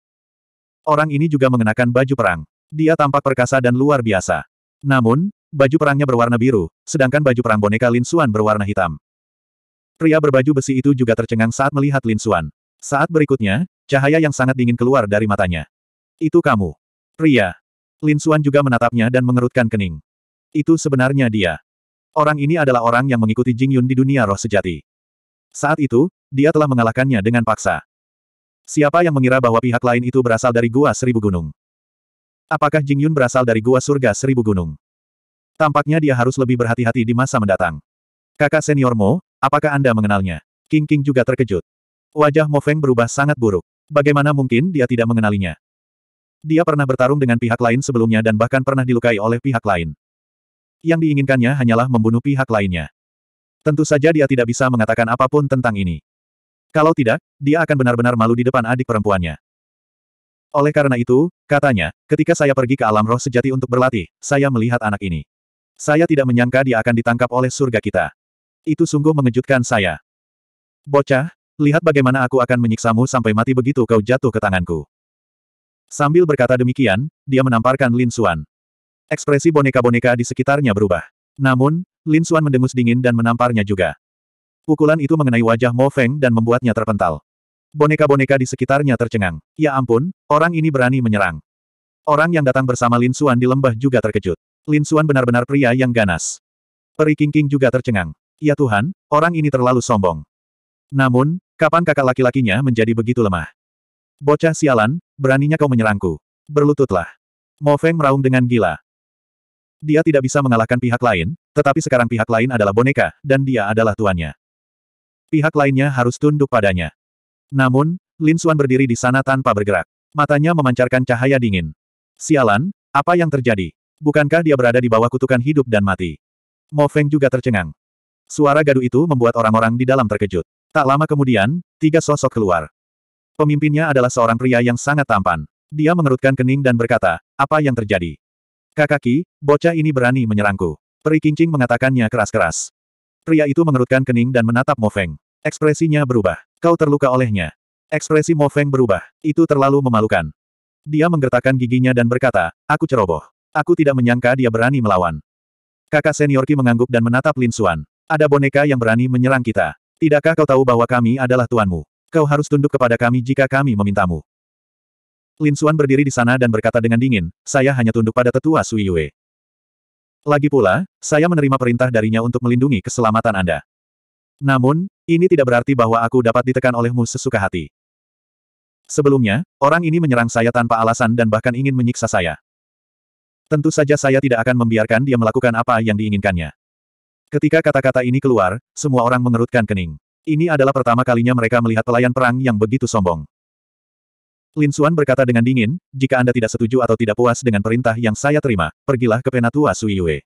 Orang ini juga mengenakan baju perang. Dia tampak perkasa dan luar biasa. Namun, baju perangnya berwarna biru, sedangkan baju perang boneka Lin Xuan berwarna hitam. Pria berbaju besi itu juga tercengang saat melihat Lin Xuan. Saat berikutnya, cahaya yang sangat dingin keluar dari matanya. Itu kamu. Pria. Lin Xuan juga menatapnya dan mengerutkan kening. Itu sebenarnya dia. Orang ini adalah orang yang mengikuti Jing Yun di dunia roh sejati. Saat itu, dia telah mengalahkannya dengan paksa. Siapa yang mengira bahwa pihak lain itu berasal dari Gua Seribu Gunung? Apakah Jing Yun berasal dari Gua Surga Seribu Gunung? Tampaknya dia harus lebih berhati-hati di masa mendatang. Kakak senior Mo, apakah Anda mengenalnya? King King juga terkejut. Wajah Mo Feng berubah sangat buruk. Bagaimana mungkin dia tidak mengenalinya? Dia pernah bertarung dengan pihak lain sebelumnya dan bahkan pernah dilukai oleh pihak lain. Yang diinginkannya hanyalah membunuh pihak lainnya. Tentu saja dia tidak bisa mengatakan apapun tentang ini. Kalau tidak, dia akan benar-benar malu di depan adik perempuannya. Oleh karena itu, katanya, ketika saya pergi ke alam roh sejati untuk berlatih, saya melihat anak ini. Saya tidak menyangka dia akan ditangkap oleh surga kita. Itu sungguh mengejutkan saya. Bocah, lihat bagaimana aku akan menyiksamu sampai mati begitu kau jatuh ke tanganku. Sambil berkata demikian, dia menamparkan Lin Xuan. Ekspresi boneka-boneka di sekitarnya berubah. Namun, Lin Xuan mendengus dingin dan menamparnya juga. Pukulan itu mengenai wajah Mo Feng dan membuatnya terpental. Boneka-boneka di sekitarnya tercengang. Ya ampun, orang ini berani menyerang. Orang yang datang bersama Lin Xuan di lembah juga terkejut. Lin Xuan benar-benar pria yang ganas. Peri King King juga tercengang. Ya Tuhan, orang ini terlalu sombong. Namun, kapan kakak laki-lakinya menjadi begitu lemah? Bocah sialan, beraninya kau menyerangku. Berlututlah. Mo Feng meraung dengan gila. Dia tidak bisa mengalahkan pihak lain, tetapi sekarang pihak lain adalah boneka, dan dia adalah tuannya. Pihak lainnya harus tunduk padanya. Namun, Lin Xuan berdiri di sana tanpa bergerak. Matanya memancarkan cahaya dingin. Sialan, apa yang terjadi? Bukankah dia berada di bawah kutukan hidup dan mati? Mo Feng juga tercengang. Suara gaduh itu membuat orang-orang di dalam terkejut. Tak lama kemudian, tiga sosok keluar. Pemimpinnya adalah seorang pria yang sangat tampan. Dia mengerutkan kening dan berkata, apa yang terjadi? Kakaki, bocah ini berani menyerangku. Peri Kincing mengatakannya keras-keras. Pria itu mengerutkan kening dan menatap Mo Feng. Ekspresinya berubah. Kau terluka olehnya. Ekspresi Mo Feng berubah. Itu terlalu memalukan. Dia menggertakkan giginya dan berkata, aku ceroboh. Aku tidak menyangka dia berani melawan. Kakak senior Ki mengangguk dan menatap Lin Suan. Ada boneka yang berani menyerang kita. Tidakkah kau tahu bahwa kami adalah tuanmu? Kau harus tunduk kepada kami jika kami memintamu. Lin Suan berdiri di sana dan berkata dengan dingin, saya hanya tunduk pada tetua Sui Yue. Lagi pula, saya menerima perintah darinya untuk melindungi keselamatan Anda. Namun, ini tidak berarti bahwa aku dapat ditekan olehmu sesuka hati. Sebelumnya, orang ini menyerang saya tanpa alasan dan bahkan ingin menyiksa saya. Tentu saja saya tidak akan membiarkan dia melakukan apa yang diinginkannya. Ketika kata-kata ini keluar, semua orang mengerutkan kening. Ini adalah pertama kalinya mereka melihat pelayan perang yang begitu sombong. Lin Suan berkata dengan dingin, jika Anda tidak setuju atau tidak puas dengan perintah yang saya terima, pergilah ke Penatua Sui Yue.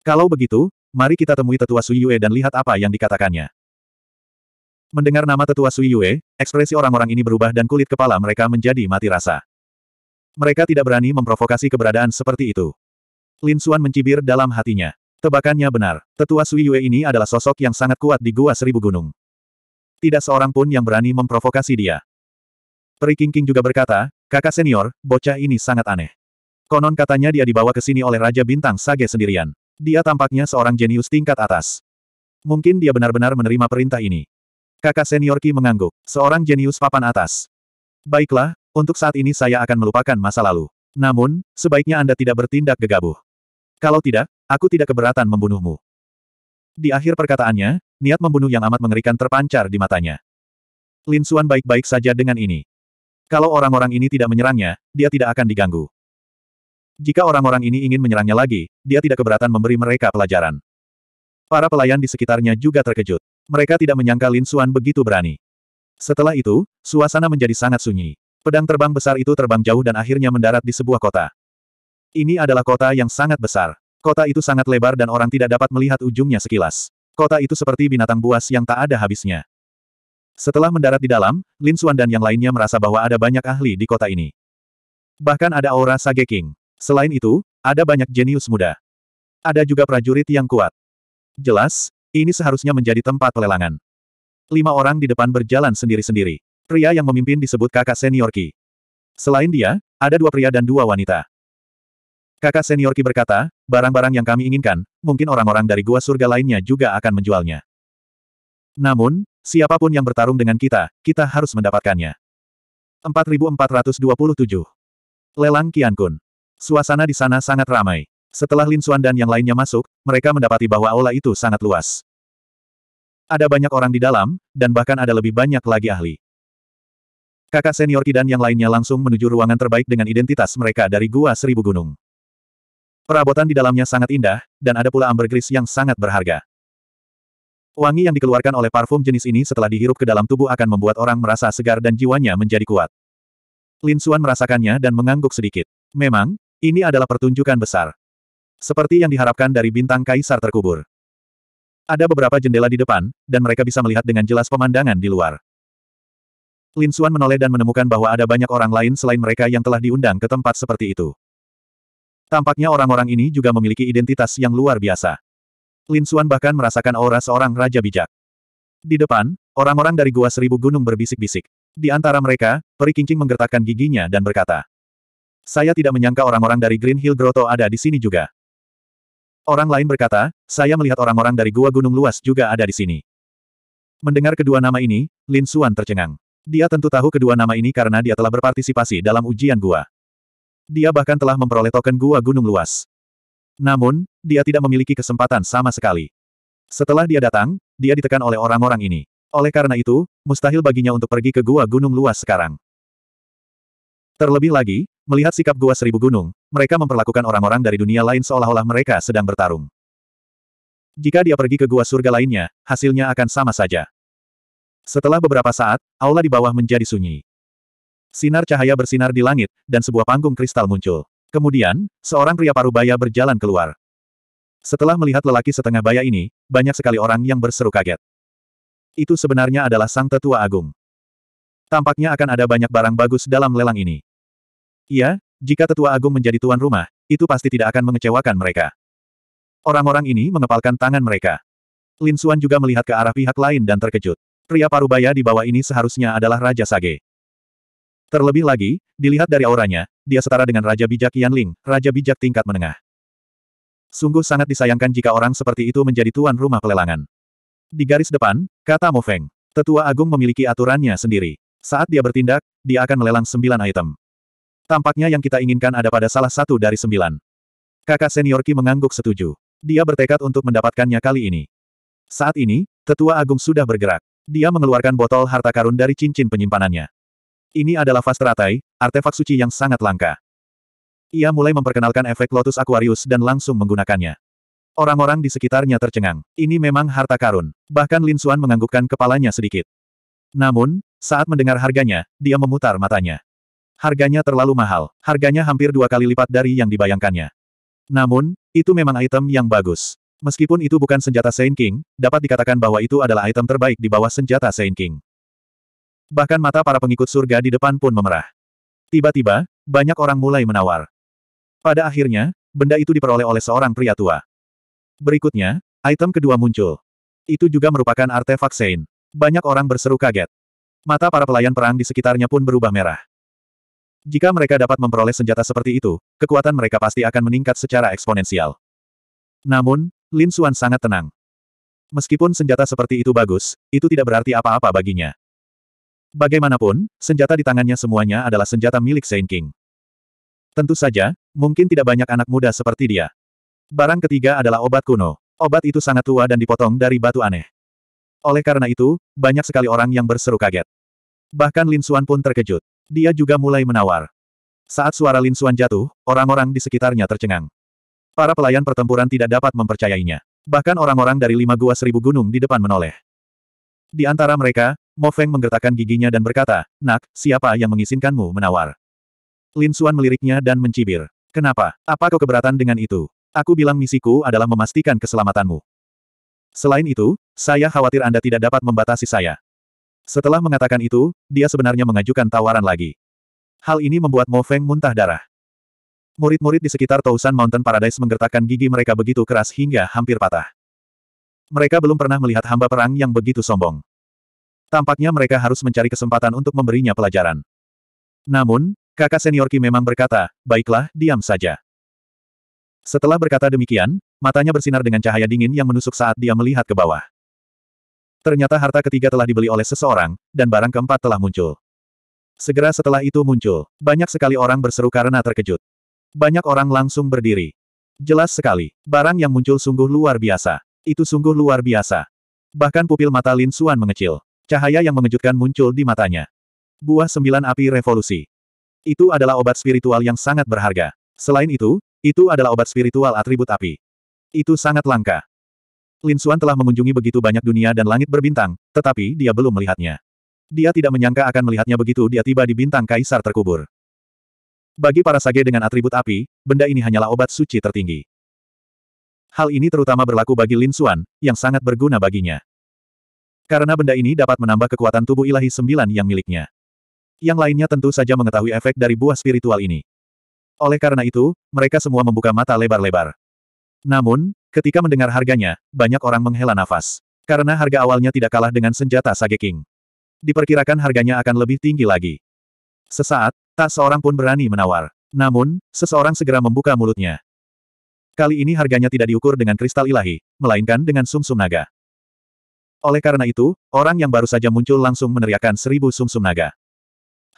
Kalau begitu, mari kita temui Tetua Sui Yue dan lihat apa yang dikatakannya. Mendengar nama Tetua Sui Yue, ekspresi orang-orang ini berubah dan kulit kepala mereka menjadi mati rasa. Mereka tidak berani memprovokasi keberadaan seperti itu. Lin Suan mencibir dalam hatinya. Tebakannya benar, Tetua Sui Yue ini adalah sosok yang sangat kuat di Gua Seribu Gunung. Tidak seorang pun yang berani memprovokasi dia. Peri King King juga berkata, kakak senior, bocah ini sangat aneh. Konon katanya dia dibawa ke sini oleh Raja Bintang Sage sendirian. Dia tampaknya seorang jenius tingkat atas. Mungkin dia benar-benar menerima perintah ini. Kakak senior Ki mengangguk, seorang jenius papan atas. Baiklah, untuk saat ini saya akan melupakan masa lalu. Namun, sebaiknya Anda tidak bertindak gegabah. Kalau tidak, aku tidak keberatan membunuhmu. Di akhir perkataannya, niat membunuh yang amat mengerikan terpancar di matanya. Lin Suan baik-baik saja dengan ini. Kalau orang-orang ini tidak menyerangnya, dia tidak akan diganggu. Jika orang-orang ini ingin menyerangnya lagi, dia tidak keberatan memberi mereka pelajaran. Para pelayan di sekitarnya juga terkejut. Mereka tidak menyangka Lin Xuan begitu berani. Setelah itu, suasana menjadi sangat sunyi. Pedang terbang besar itu terbang jauh dan akhirnya mendarat di sebuah kota. Ini adalah kota yang sangat besar. Kota itu sangat lebar dan orang tidak dapat melihat ujungnya sekilas. Kota itu seperti binatang buas yang tak ada habisnya. Setelah mendarat di dalam, Lin Xuan dan yang lainnya merasa bahwa ada banyak ahli di kota ini. Bahkan ada aura Sage King. Selain itu, ada banyak jenius muda. Ada juga prajurit yang kuat. Jelas, ini seharusnya menjadi tempat pelelangan. Lima orang di depan berjalan sendiri-sendiri. Pria yang memimpin disebut kakak senior Ki. Selain dia, ada dua pria dan dua wanita. Kakak senior Ki berkata, barang-barang yang kami inginkan, mungkin orang-orang dari gua surga lainnya juga akan menjualnya. Namun, Siapapun yang bertarung dengan kita, kita harus mendapatkannya. 4427 Lelang Kun. Suasana di sana sangat ramai. Setelah Lin Xuan dan yang lainnya masuk, mereka mendapati bahwa aula itu sangat luas. Ada banyak orang di dalam, dan bahkan ada lebih banyak lagi ahli. Kakak senior Kidan yang lainnya langsung menuju ruangan terbaik dengan identitas mereka dari Gua Seribu Gunung. Perabotan di dalamnya sangat indah, dan ada pula ambergris yang sangat berharga. Wangi yang dikeluarkan oleh parfum jenis ini setelah dihirup ke dalam tubuh akan membuat orang merasa segar dan jiwanya menjadi kuat. Lin Xuan merasakannya dan mengangguk sedikit. Memang, ini adalah pertunjukan besar. Seperti yang diharapkan dari bintang kaisar terkubur. Ada beberapa jendela di depan, dan mereka bisa melihat dengan jelas pemandangan di luar. Lin Xuan menoleh dan menemukan bahwa ada banyak orang lain selain mereka yang telah diundang ke tempat seperti itu. Tampaknya orang-orang ini juga memiliki identitas yang luar biasa. Lin Xuan bahkan merasakan aura seorang raja bijak. Di depan, orang-orang dari Gua Seribu Gunung berbisik-bisik. Di antara mereka, Peri Kincing menggertakkan giginya dan berkata, Saya tidak menyangka orang-orang dari Green Hill Grotto ada di sini juga. Orang lain berkata, saya melihat orang-orang dari Gua Gunung Luas juga ada di sini. Mendengar kedua nama ini, Lin Suan tercengang. Dia tentu tahu kedua nama ini karena dia telah berpartisipasi dalam ujian gua. Dia bahkan telah memperoleh token gua gunung luas. Namun, dia tidak memiliki kesempatan sama sekali. Setelah dia datang, dia ditekan oleh orang-orang ini. Oleh karena itu, mustahil baginya untuk pergi ke gua gunung luas sekarang. Terlebih lagi, melihat sikap gua seribu gunung, mereka memperlakukan orang-orang dari dunia lain seolah-olah mereka sedang bertarung. Jika dia pergi ke gua surga lainnya, hasilnya akan sama saja. Setelah beberapa saat, aula di bawah menjadi sunyi. Sinar cahaya bersinar di langit, dan sebuah panggung kristal muncul. Kemudian, seorang pria parubaya berjalan keluar. Setelah melihat lelaki setengah baya ini, banyak sekali orang yang berseru kaget. Itu sebenarnya adalah sang tetua agung. Tampaknya akan ada banyak barang bagus dalam lelang ini. Iya, jika tetua agung menjadi tuan rumah, itu pasti tidak akan mengecewakan mereka. Orang-orang ini mengepalkan tangan mereka. Lin Xuan juga melihat ke arah pihak lain dan terkejut. Pria parubaya di bawah ini seharusnya adalah Raja Sage. Terlebih lagi, dilihat dari auranya, dia setara dengan Raja Bijak Yanling, Raja Bijak tingkat menengah. Sungguh sangat disayangkan jika orang seperti itu menjadi tuan rumah pelelangan. Di garis depan, kata Mo Feng, tetua agung memiliki aturannya sendiri. Saat dia bertindak, dia akan melelang sembilan item. Tampaknya yang kita inginkan ada pada salah satu dari sembilan. Kakak senior Ki mengangguk setuju. Dia bertekad untuk mendapatkannya kali ini. Saat ini, tetua agung sudah bergerak. Dia mengeluarkan botol harta karun dari cincin penyimpanannya. Ini adalah teratai, artefak suci yang sangat langka. Ia mulai memperkenalkan efek Lotus Aquarius dan langsung menggunakannya. Orang-orang di sekitarnya tercengang. Ini memang harta karun. Bahkan Lin Xuan menganggukkan kepalanya sedikit. Namun, saat mendengar harganya, dia memutar matanya. Harganya terlalu mahal. Harganya hampir dua kali lipat dari yang dibayangkannya. Namun, itu memang item yang bagus. Meskipun itu bukan senjata Saint King, dapat dikatakan bahwa itu adalah item terbaik di bawah senjata Saint King bahkan mata para pengikut surga di depan pun memerah. Tiba-tiba, banyak orang mulai menawar. Pada akhirnya, benda itu diperoleh oleh seorang pria tua. Berikutnya, item kedua muncul. Itu juga merupakan artefak Sein. Banyak orang berseru kaget. Mata para pelayan perang di sekitarnya pun berubah merah. Jika mereka dapat memperoleh senjata seperti itu, kekuatan mereka pasti akan meningkat secara eksponensial. Namun, Lin Xuan sangat tenang. Meskipun senjata seperti itu bagus, itu tidak berarti apa-apa baginya. Bagaimanapun, senjata di tangannya semuanya adalah senjata milik Saint King. Tentu saja, mungkin tidak banyak anak muda seperti dia. Barang ketiga adalah obat kuno. Obat itu sangat tua dan dipotong dari batu aneh. Oleh karena itu, banyak sekali orang yang berseru kaget. Bahkan Lin Xuan pun terkejut. Dia juga mulai menawar. Saat suara Lin Xuan jatuh, orang-orang di sekitarnya tercengang. Para pelayan pertempuran tidak dapat mempercayainya. Bahkan orang-orang dari lima gua seribu gunung di depan menoleh. Di antara mereka, Mo Feng menggertakkan giginya dan berkata, Nak, siapa yang mengizinkanmu menawar? Lin Xuan meliriknya dan mencibir. Kenapa? Apa kau keberatan dengan itu? Aku bilang misiku adalah memastikan keselamatanmu. Selain itu, saya khawatir Anda tidak dapat membatasi saya. Setelah mengatakan itu, dia sebenarnya mengajukan tawaran lagi. Hal ini membuat Mo Feng muntah darah. Murid-murid di sekitar Tousan Mountain Paradise menggertakkan gigi mereka begitu keras hingga hampir patah. Mereka belum pernah melihat hamba perang yang begitu sombong. Tampaknya mereka harus mencari kesempatan untuk memberinya pelajaran. Namun, kakak senior Ki memang berkata, baiklah, diam saja. Setelah berkata demikian, matanya bersinar dengan cahaya dingin yang menusuk saat dia melihat ke bawah. Ternyata harta ketiga telah dibeli oleh seseorang, dan barang keempat telah muncul. Segera setelah itu muncul, banyak sekali orang berseru karena terkejut. Banyak orang langsung berdiri. Jelas sekali, barang yang muncul sungguh luar biasa. Itu sungguh luar biasa. Bahkan pupil mata Lin Suan mengecil. Cahaya yang mengejutkan muncul di matanya. Buah sembilan api revolusi. Itu adalah obat spiritual yang sangat berharga. Selain itu, itu adalah obat spiritual atribut api. Itu sangat langka. Lin Suan telah mengunjungi begitu banyak dunia dan langit berbintang, tetapi dia belum melihatnya. Dia tidak menyangka akan melihatnya begitu dia tiba di bintang kaisar terkubur. Bagi para sage dengan atribut api, benda ini hanyalah obat suci tertinggi. Hal ini terutama berlaku bagi Lin Suan, yang sangat berguna baginya. Karena benda ini dapat menambah kekuatan tubuh ilahi sembilan yang miliknya. Yang lainnya tentu saja mengetahui efek dari buah spiritual ini. Oleh karena itu, mereka semua membuka mata lebar-lebar. Namun, ketika mendengar harganya, banyak orang menghela nafas. Karena harga awalnya tidak kalah dengan senjata Sage King. Diperkirakan harganya akan lebih tinggi lagi. Sesaat, tak seorang pun berani menawar. Namun, seseorang segera membuka mulutnya. Kali ini harganya tidak diukur dengan kristal ilahi, melainkan dengan sumsum -sum naga. Oleh karena itu, orang yang baru saja muncul langsung meneriakkan seribu sumsum -sum naga.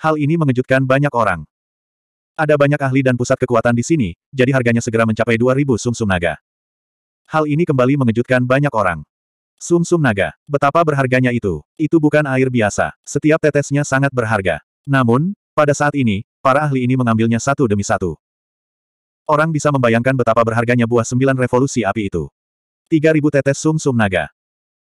Hal ini mengejutkan banyak orang. Ada banyak ahli dan pusat kekuatan di sini, jadi harganya segera mencapai dua ribu sumsum naga. Hal ini kembali mengejutkan banyak orang. Sumsum naga, betapa berharganya itu. Itu bukan air biasa, setiap tetesnya sangat berharga. Namun, pada saat ini, para ahli ini mengambilnya satu demi satu. Orang bisa membayangkan betapa berharganya buah sembilan revolusi api itu. Tiga ribu tetes sumsum naga.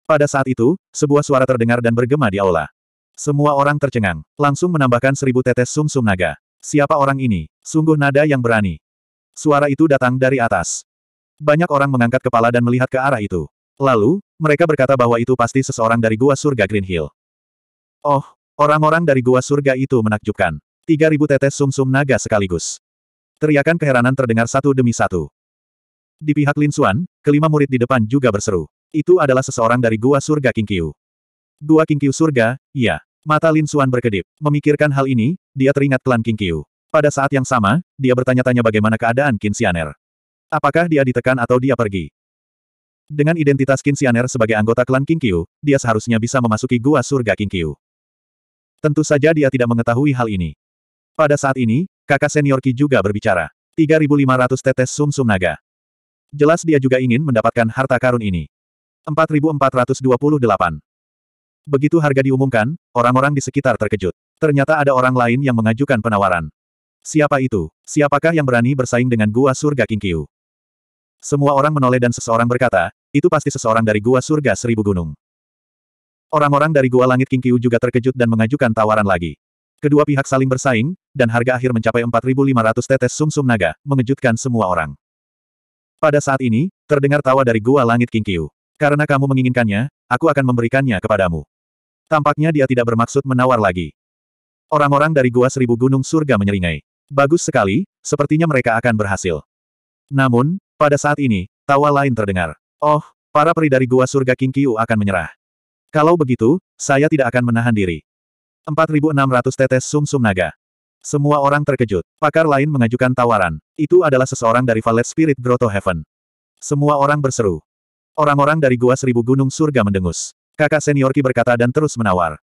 Pada saat itu, sebuah suara terdengar dan bergema di aula. Semua orang tercengang, langsung menambahkan seribu tetes sumsum -sum naga. Siapa orang ini? Sungguh nada yang berani. Suara itu datang dari atas. Banyak orang mengangkat kepala dan melihat ke arah itu. Lalu, mereka berkata bahwa itu pasti seseorang dari gua surga Green Hill. Oh, orang-orang dari gua surga itu menakjubkan. Tiga ribu tetes sumsum -sum naga sekaligus. Teriakan keheranan terdengar satu demi satu. Di pihak Lin Xuan, kelima murid di depan juga berseru. Itu adalah seseorang dari gua surga Kingqiu. Gua Kingqiu surga, iya. Mata Lin Xuan berkedip. Memikirkan hal ini, dia teringat klan Kingqiu. Pada saat yang sama, dia bertanya-tanya bagaimana keadaan Kinsianer. Apakah dia ditekan atau dia pergi? Dengan identitas Kinsianer sebagai anggota klan Kingqiu, dia seharusnya bisa memasuki gua surga Kingqiu. Tentu saja dia tidak mengetahui hal ini. Pada saat ini, kakak senior Ki juga berbicara. 3500 tetes sumsum -sum naga. Jelas dia juga ingin mendapatkan harta karun ini. 4428. Begitu harga diumumkan, orang-orang di sekitar terkejut. Ternyata ada orang lain yang mengajukan penawaran. Siapa itu? Siapakah yang berani bersaing dengan Gua Surga Kinkyu? Semua orang menoleh dan seseorang berkata, itu pasti seseorang dari Gua Surga Seribu Gunung. Orang-orang dari Gua Langit Kinkyu juga terkejut dan mengajukan tawaran lagi. Kedua pihak saling bersaing, dan harga akhir mencapai 4.500 tetes sumsum -sum naga, mengejutkan semua orang. Pada saat ini, terdengar tawa dari Gua Langit Kinkyu. Karena kamu menginginkannya, aku akan memberikannya kepadamu. Tampaknya dia tidak bermaksud menawar lagi. Orang-orang dari Gua Seribu Gunung Surga menyeringai. Bagus sekali, sepertinya mereka akan berhasil. Namun, pada saat ini, tawa lain terdengar. Oh, para peri dari Gua Surga King Kiu akan menyerah. Kalau begitu, saya tidak akan menahan diri. 4600 tetes sumsum -sum naga. Semua orang terkejut. Pakar lain mengajukan tawaran. Itu adalah seseorang dari Valet Spirit Grotto Heaven. Semua orang berseru. Orang-orang dari Gua Seribu Gunung Surga mendengus. Kakak senior Ki berkata dan terus menawar.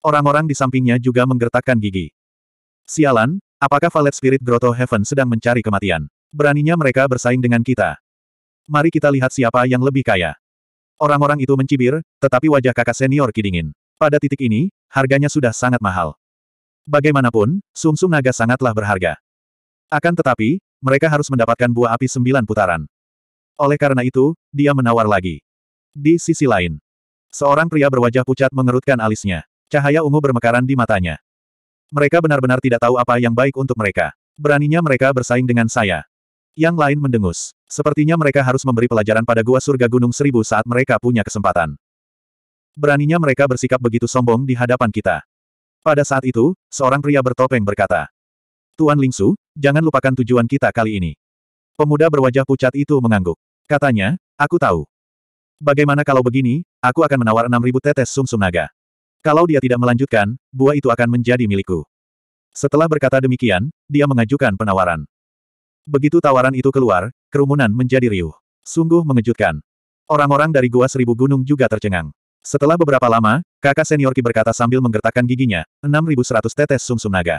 Orang-orang di sampingnya juga menggertakkan gigi. Sialan, apakah Valet Spirit Grotto Heaven sedang mencari kematian? Beraninya mereka bersaing dengan kita. Mari kita lihat siapa yang lebih kaya. Orang-orang itu mencibir, tetapi wajah kakak senior Ki dingin. Pada titik ini, harganya sudah sangat mahal. Bagaimanapun, sumsum -sum naga sangatlah berharga. Akan tetapi, mereka harus mendapatkan buah api sembilan putaran. Oleh karena itu, dia menawar lagi. Di sisi lain, seorang pria berwajah pucat mengerutkan alisnya. Cahaya ungu bermekaran di matanya. Mereka benar-benar tidak tahu apa yang baik untuk mereka. Beraninya mereka bersaing dengan saya. Yang lain mendengus. Sepertinya mereka harus memberi pelajaran pada gua surga gunung seribu saat mereka punya kesempatan. Beraninya mereka bersikap begitu sombong di hadapan kita. Pada saat itu, seorang pria bertopeng berkata, Tuan Lingsu, jangan lupakan tujuan kita kali ini. Pemuda berwajah pucat itu mengangguk. Katanya, aku tahu. Bagaimana kalau begini, aku akan menawar 6.000 tetes sumsum -sum naga. Kalau dia tidak melanjutkan, buah itu akan menjadi milikku. Setelah berkata demikian, dia mengajukan penawaran. Begitu tawaran itu keluar, kerumunan menjadi riuh. Sungguh mengejutkan. Orang-orang dari Gua Seribu Gunung juga tercengang. Setelah beberapa lama, kakak senior Ki berkata sambil menggertakkan giginya, 6.100 tetes sumsum -sum naga.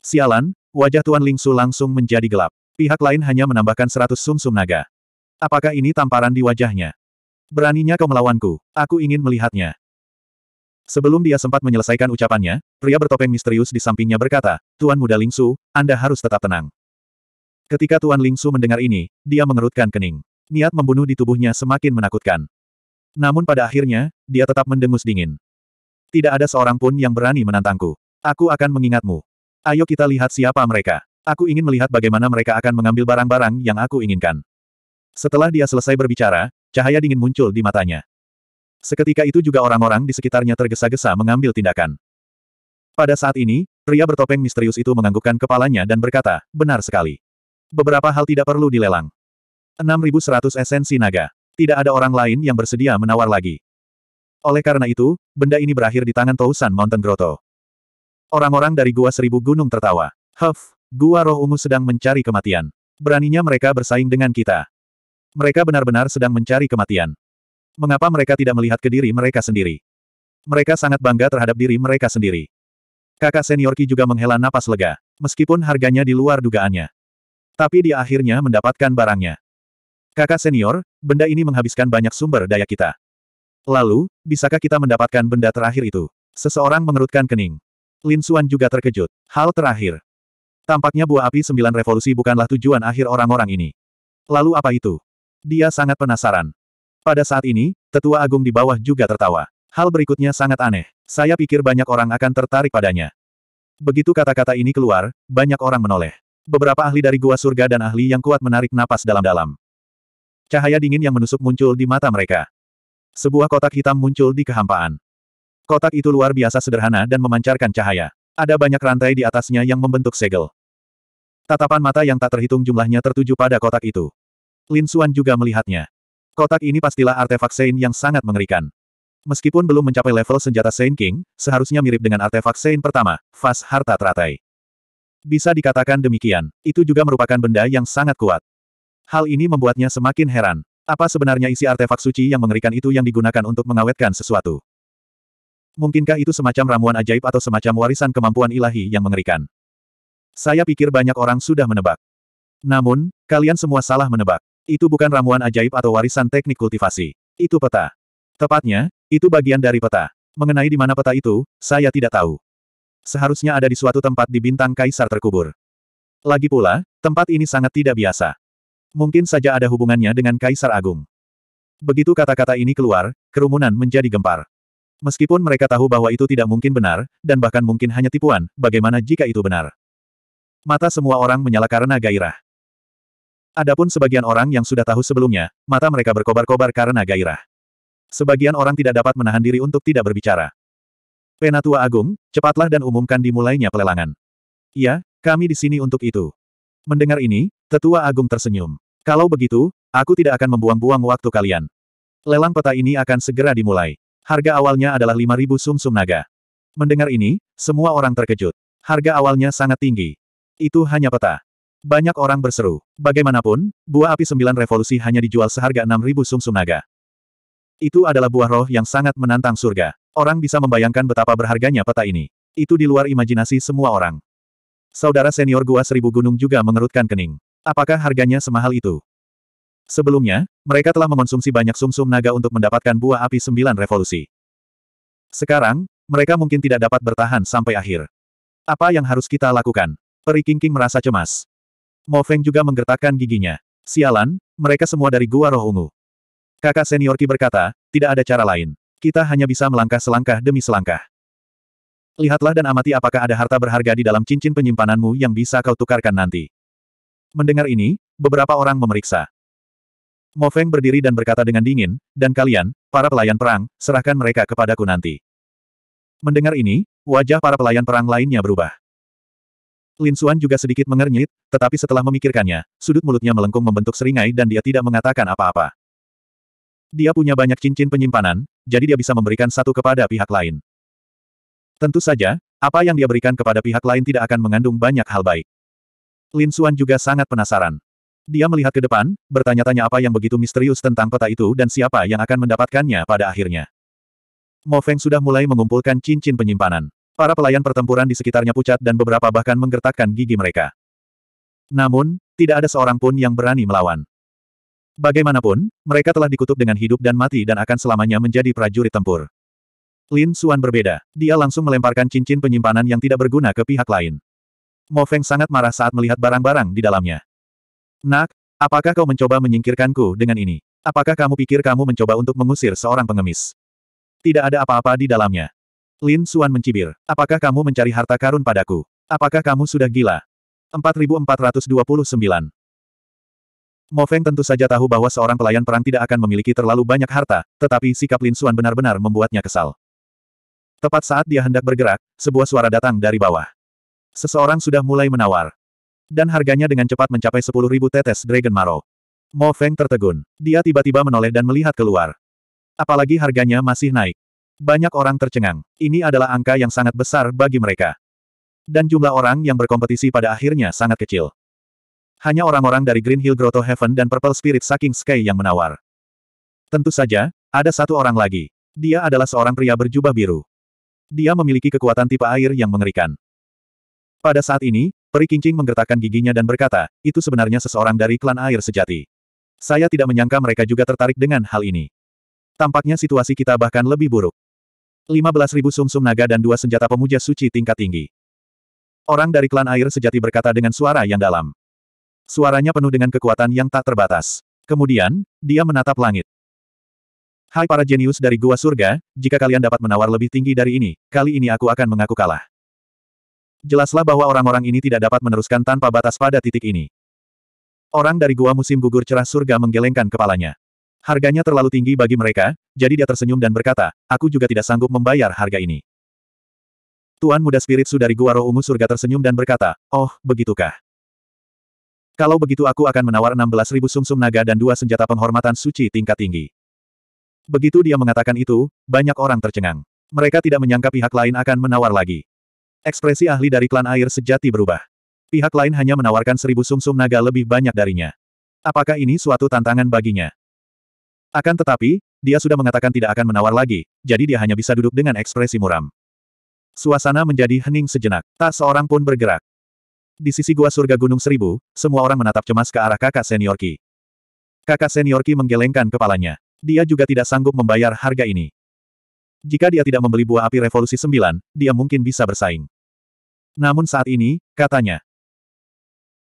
Sialan, wajah Tuan Lingsu langsung menjadi gelap. Pihak lain hanya menambahkan 100 sumsum -sum naga. Apakah ini tamparan di wajahnya? Beraninya kau melawanku, aku ingin melihatnya. Sebelum dia sempat menyelesaikan ucapannya, pria bertopeng misterius di sampingnya berkata, Tuan Muda Lingsu, Anda harus tetap tenang. Ketika Tuan Lingsu mendengar ini, dia mengerutkan kening. Niat membunuh di tubuhnya semakin menakutkan. Namun pada akhirnya, dia tetap mendengus dingin. Tidak ada seorang pun yang berani menantangku. Aku akan mengingatmu. Ayo kita lihat siapa mereka. Aku ingin melihat bagaimana mereka akan mengambil barang-barang yang aku inginkan. Setelah dia selesai berbicara, cahaya dingin muncul di matanya. Seketika itu juga orang-orang di sekitarnya tergesa-gesa mengambil tindakan. Pada saat ini, pria bertopeng misterius itu menganggukkan kepalanya dan berkata, benar sekali. Beberapa hal tidak perlu dilelang. 6100 esensi naga. Tidak ada orang lain yang bersedia menawar lagi. Oleh karena itu, benda ini berakhir di tangan Tousan Mountain Grotto. Orang-orang dari Gua Seribu Gunung tertawa. Huff, Gua Roh Ungu sedang mencari kematian. Beraninya mereka bersaing dengan kita. Mereka benar-benar sedang mencari kematian. Mengapa mereka tidak melihat ke diri mereka sendiri? Mereka sangat bangga terhadap diri mereka sendiri. Kakak senior Ki juga menghela napas lega, meskipun harganya di luar dugaannya. Tapi dia akhirnya mendapatkan barangnya. Kakak senior, benda ini menghabiskan banyak sumber daya kita. Lalu, bisakah kita mendapatkan benda terakhir itu? Seseorang mengerutkan kening. Lin Suan juga terkejut. Hal terakhir. Tampaknya buah api sembilan revolusi bukanlah tujuan akhir orang-orang ini. Lalu apa itu? Dia sangat penasaran. Pada saat ini, tetua agung di bawah juga tertawa. Hal berikutnya sangat aneh. Saya pikir banyak orang akan tertarik padanya. Begitu kata-kata ini keluar, banyak orang menoleh. Beberapa ahli dari gua surga dan ahli yang kuat menarik napas dalam-dalam. Cahaya dingin yang menusuk muncul di mata mereka. Sebuah kotak hitam muncul di kehampaan. Kotak itu luar biasa sederhana dan memancarkan cahaya. Ada banyak rantai di atasnya yang membentuk segel. Tatapan mata yang tak terhitung jumlahnya tertuju pada kotak itu. Lin Xuan juga melihatnya. Kotak ini pastilah artefak Sein yang sangat mengerikan. Meskipun belum mencapai level senjata Sein King, seharusnya mirip dengan artefak Sein pertama, Fas Harta Teratai. Bisa dikatakan demikian, itu juga merupakan benda yang sangat kuat. Hal ini membuatnya semakin heran. Apa sebenarnya isi artefak suci yang mengerikan itu yang digunakan untuk mengawetkan sesuatu? Mungkinkah itu semacam ramuan ajaib atau semacam warisan kemampuan ilahi yang mengerikan? Saya pikir banyak orang sudah menebak. Namun, kalian semua salah menebak. Itu bukan ramuan ajaib atau warisan teknik kultivasi. Itu peta. Tepatnya, itu bagian dari peta. Mengenai di mana peta itu, saya tidak tahu. Seharusnya ada di suatu tempat di bintang kaisar terkubur. Lagi pula, tempat ini sangat tidak biasa. Mungkin saja ada hubungannya dengan Kaisar Agung. Begitu kata-kata ini keluar, kerumunan menjadi gempar. Meskipun mereka tahu bahwa itu tidak mungkin benar, dan bahkan mungkin hanya tipuan, bagaimana jika itu benar? Mata semua orang menyala karena gairah. Adapun sebagian orang yang sudah tahu sebelumnya, mata mereka berkobar-kobar karena gairah. Sebagian orang tidak dapat menahan diri untuk tidak berbicara. Penatua Agung, cepatlah dan umumkan dimulainya pelelangan. Iya, kami di sini untuk itu. Mendengar ini, Tetua Agung tersenyum. Kalau begitu, aku tidak akan membuang-buang waktu kalian. Lelang peta ini akan segera dimulai. Harga awalnya adalah 5.000 sumsum naga. Mendengar ini, semua orang terkejut. Harga awalnya sangat tinggi. Itu hanya peta. Banyak orang berseru. Bagaimanapun, buah api sembilan revolusi hanya dijual seharga enam ribu sumsum naga. Itu adalah buah roh yang sangat menantang surga. Orang bisa membayangkan betapa berharganya peta ini. Itu di luar imajinasi semua orang. Saudara senior gua seribu gunung juga mengerutkan kening. Apakah harganya semahal itu? Sebelumnya, mereka telah mengonsumsi banyak sumsum naga untuk mendapatkan buah api sembilan revolusi. Sekarang, mereka mungkin tidak dapat bertahan sampai akhir. Apa yang harus kita lakukan? Peri Kingking merasa cemas. Mo Feng juga menggertakkan giginya. Sialan, mereka semua dari gua roh ungu. Kakak senior Ki berkata, tidak ada cara lain. Kita hanya bisa melangkah selangkah demi selangkah. Lihatlah dan amati apakah ada harta berharga di dalam cincin penyimpananmu yang bisa kau tukarkan nanti. Mendengar ini, beberapa orang memeriksa. Mo Feng berdiri dan berkata dengan dingin, dan kalian, para pelayan perang, serahkan mereka kepadaku nanti. Mendengar ini, wajah para pelayan perang lainnya berubah. Lin Suan juga sedikit mengernyit, tetapi setelah memikirkannya, sudut mulutnya melengkung membentuk seringai dan dia tidak mengatakan apa-apa. Dia punya banyak cincin penyimpanan, jadi dia bisa memberikan satu kepada pihak lain. Tentu saja, apa yang dia berikan kepada pihak lain tidak akan mengandung banyak hal baik. Lin Suan juga sangat penasaran. Dia melihat ke depan, bertanya-tanya apa yang begitu misterius tentang peta itu dan siapa yang akan mendapatkannya pada akhirnya. Mo Feng sudah mulai mengumpulkan cincin penyimpanan. Para pelayan pertempuran di sekitarnya pucat dan beberapa bahkan menggertakkan gigi mereka. Namun, tidak ada seorang pun yang berani melawan. Bagaimanapun, mereka telah dikutuk dengan hidup dan mati dan akan selamanya menjadi prajurit tempur. Lin Suan berbeda. Dia langsung melemparkan cincin penyimpanan yang tidak berguna ke pihak lain. Mo Feng sangat marah saat melihat barang-barang di dalamnya. Nak, apakah kau mencoba menyingkirkanku dengan ini? Apakah kamu pikir kamu mencoba untuk mengusir seorang pengemis? Tidak ada apa-apa di dalamnya. Lin Suan mencibir. Apakah kamu mencari harta karun padaku? Apakah kamu sudah gila? 4429 Mo Feng tentu saja tahu bahwa seorang pelayan perang tidak akan memiliki terlalu banyak harta, tetapi sikap Lin Suan benar-benar membuatnya kesal. Tepat saat dia hendak bergerak, sebuah suara datang dari bawah. Seseorang sudah mulai menawar. Dan harganya dengan cepat mencapai 10.000 tetes Dragon Marrow. Mo Feng tertegun. Dia tiba-tiba menoleh dan melihat keluar. Apalagi harganya masih naik. Banyak orang tercengang. Ini adalah angka yang sangat besar bagi mereka. Dan jumlah orang yang berkompetisi pada akhirnya sangat kecil. Hanya orang-orang dari Green Hill Grotto Heaven dan Purple Spirit Saking Sky yang menawar. Tentu saja, ada satu orang lagi. Dia adalah seorang pria berjubah biru. Dia memiliki kekuatan tipe air yang mengerikan. Pada saat ini, Peri Kincing menggertakkan giginya dan berkata, itu sebenarnya seseorang dari klan air sejati. Saya tidak menyangka mereka juga tertarik dengan hal ini. Tampaknya situasi kita bahkan lebih buruk. 15.000 sumsum naga dan dua senjata pemuja suci tingkat tinggi. Orang dari klan air sejati berkata dengan suara yang dalam. Suaranya penuh dengan kekuatan yang tak terbatas. Kemudian, dia menatap langit. Hai para jenius dari gua surga, jika kalian dapat menawar lebih tinggi dari ini, kali ini aku akan mengaku kalah. Jelaslah bahwa orang-orang ini tidak dapat meneruskan tanpa batas pada titik ini. Orang dari gua musim gugur cerah surga menggelengkan kepalanya. Harganya terlalu tinggi bagi mereka, jadi dia tersenyum dan berkata, aku juga tidak sanggup membayar harga ini. Tuan muda spirit dari gua roh ungu surga tersenyum dan berkata, oh, begitukah? Kalau begitu aku akan menawar 16.000 sumsum naga dan dua senjata penghormatan suci tingkat tinggi. Begitu dia mengatakan itu, banyak orang tercengang. Mereka tidak menyangka pihak lain akan menawar lagi. Ekspresi ahli dari klan air sejati berubah. Pihak lain hanya menawarkan seribu sumsum naga lebih banyak darinya. Apakah ini suatu tantangan baginya? Akan tetapi, dia sudah mengatakan tidak akan menawar lagi, jadi dia hanya bisa duduk dengan ekspresi muram. Suasana menjadi hening sejenak, tak seorang pun bergerak. Di sisi gua surga Gunung Seribu, semua orang menatap cemas ke arah kakak senior Ki. Kakak senior Ki menggelengkan kepalanya. Dia juga tidak sanggup membayar harga ini. Jika dia tidak membeli buah api revolusi 9, dia mungkin bisa bersaing. Namun saat ini, katanya,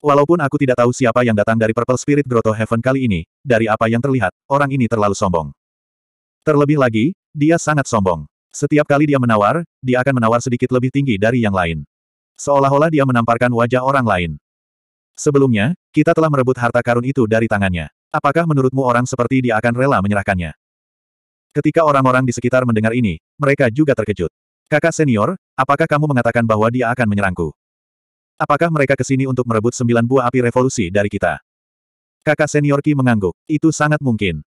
Walaupun aku tidak tahu siapa yang datang dari Purple Spirit Grotto Heaven kali ini, dari apa yang terlihat, orang ini terlalu sombong. Terlebih lagi, dia sangat sombong. Setiap kali dia menawar, dia akan menawar sedikit lebih tinggi dari yang lain. Seolah-olah dia menamparkan wajah orang lain. Sebelumnya, kita telah merebut harta karun itu dari tangannya. Apakah menurutmu orang seperti dia akan rela menyerahkannya? Ketika orang-orang di sekitar mendengar ini, mereka juga terkejut. Kakak senior, apakah kamu mengatakan bahwa dia akan menyerangku? Apakah mereka ke sini untuk merebut sembilan buah api revolusi dari kita? Kakak senior Ki mengangguk. Itu sangat mungkin.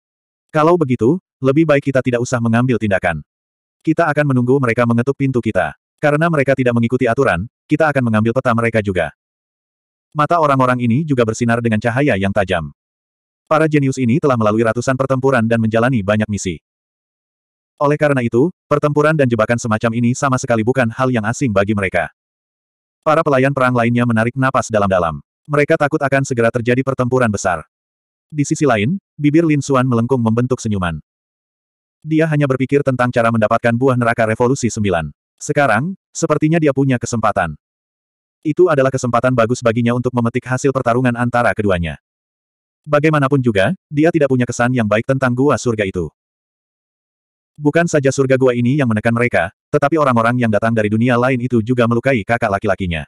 Kalau begitu, lebih baik kita tidak usah mengambil tindakan. Kita akan menunggu mereka mengetuk pintu kita. Karena mereka tidak mengikuti aturan, kita akan mengambil peta mereka juga. Mata orang-orang ini juga bersinar dengan cahaya yang tajam. Para jenius ini telah melalui ratusan pertempuran dan menjalani banyak misi. Oleh karena itu, pertempuran dan jebakan semacam ini sama sekali bukan hal yang asing bagi mereka. Para pelayan perang lainnya menarik napas dalam-dalam. Mereka takut akan segera terjadi pertempuran besar. Di sisi lain, bibir Lin Xuan melengkung membentuk senyuman. Dia hanya berpikir tentang cara mendapatkan buah neraka revolusi sembilan. Sekarang, sepertinya dia punya kesempatan. Itu adalah kesempatan bagus baginya untuk memetik hasil pertarungan antara keduanya. Bagaimanapun juga, dia tidak punya kesan yang baik tentang gua surga itu. Bukan saja surga gua ini yang menekan mereka, tetapi orang-orang yang datang dari dunia lain itu juga melukai kakak laki-lakinya.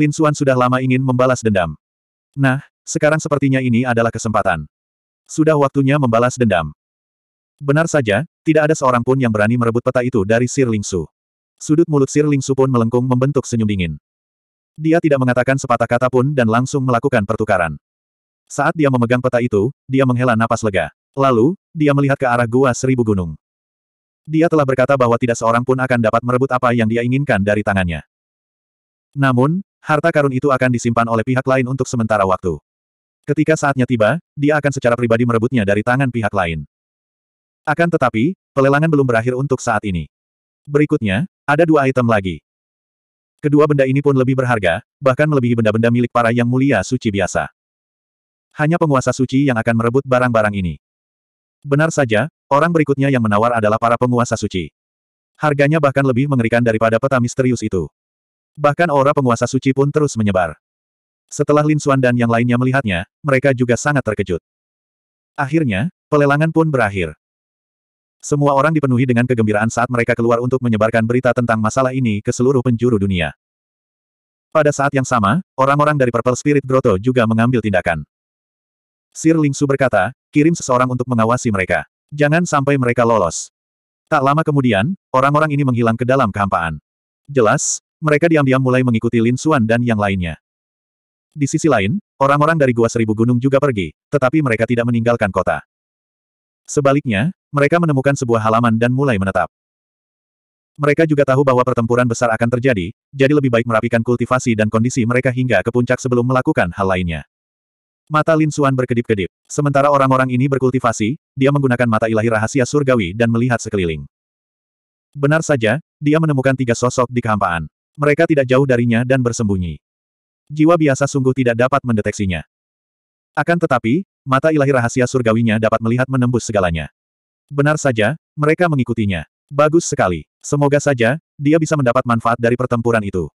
Lin Suan sudah lama ingin membalas dendam. Nah, sekarang sepertinya ini adalah kesempatan. Sudah waktunya membalas dendam. Benar saja, tidak ada seorang pun yang berani merebut peta itu dari Sir Ling Lingsu. Sudut mulut Sir Ling Lingsu pun melengkung membentuk senyum dingin. Dia tidak mengatakan sepatah kata pun dan langsung melakukan pertukaran. Saat dia memegang peta itu, dia menghela napas lega. Lalu, dia melihat ke arah gua seribu gunung. Dia telah berkata bahwa tidak seorang pun akan dapat merebut apa yang dia inginkan dari tangannya. Namun, harta karun itu akan disimpan oleh pihak lain untuk sementara waktu. Ketika saatnya tiba, dia akan secara pribadi merebutnya dari tangan pihak lain. Akan tetapi, pelelangan belum berakhir untuk saat ini. Berikutnya, ada dua item lagi. Kedua benda ini pun lebih berharga, bahkan melebihi benda-benda milik para yang mulia suci biasa. Hanya penguasa suci yang akan merebut barang-barang ini. Benar saja, orang berikutnya yang menawar adalah para penguasa suci. Harganya bahkan lebih mengerikan daripada peta misterius itu. Bahkan aura penguasa suci pun terus menyebar. Setelah Lin Xuan dan yang lainnya melihatnya, mereka juga sangat terkejut. Akhirnya, pelelangan pun berakhir. Semua orang dipenuhi dengan kegembiraan saat mereka keluar untuk menyebarkan berita tentang masalah ini ke seluruh penjuru dunia. Pada saat yang sama, orang-orang dari Purple Spirit Grotto juga mengambil tindakan. Sir Lingsu berkata, kirim seseorang untuk mengawasi mereka. Jangan sampai mereka lolos. Tak lama kemudian, orang-orang ini menghilang ke dalam kehampaan. Jelas, mereka diam-diam mulai mengikuti Lin Suan dan yang lainnya. Di sisi lain, orang-orang dari Gua Seribu Gunung juga pergi, tetapi mereka tidak meninggalkan kota. Sebaliknya, mereka menemukan sebuah halaman dan mulai menetap. Mereka juga tahu bahwa pertempuran besar akan terjadi, jadi lebih baik merapikan kultivasi dan kondisi mereka hingga ke puncak sebelum melakukan hal lainnya. Mata Lin Suan berkedip-kedip. Sementara orang-orang ini berkultivasi, dia menggunakan mata ilahi rahasia surgawi dan melihat sekeliling. Benar saja, dia menemukan tiga sosok di kehampaan. Mereka tidak jauh darinya dan bersembunyi. Jiwa biasa sungguh tidak dapat mendeteksinya. Akan tetapi, mata ilahi rahasia surgawinya dapat melihat menembus segalanya. Benar saja, mereka mengikutinya. Bagus sekali. Semoga saja, dia bisa mendapat manfaat dari pertempuran itu.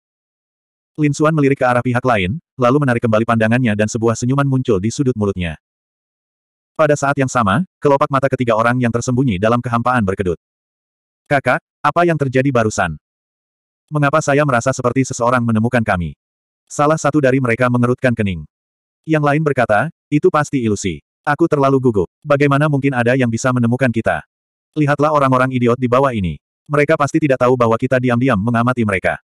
Lin Xuan melirik ke arah pihak lain, lalu menarik kembali pandangannya dan sebuah senyuman muncul di sudut mulutnya. Pada saat yang sama, kelopak mata ketiga orang yang tersembunyi dalam kehampaan berkedut. Kakak, apa yang terjadi barusan? Mengapa saya merasa seperti seseorang menemukan kami? Salah satu dari mereka mengerutkan kening. Yang lain berkata, itu pasti ilusi. Aku terlalu gugup. Bagaimana mungkin ada yang bisa menemukan kita? Lihatlah orang-orang idiot di bawah ini. Mereka pasti tidak tahu bahwa kita diam-diam mengamati mereka.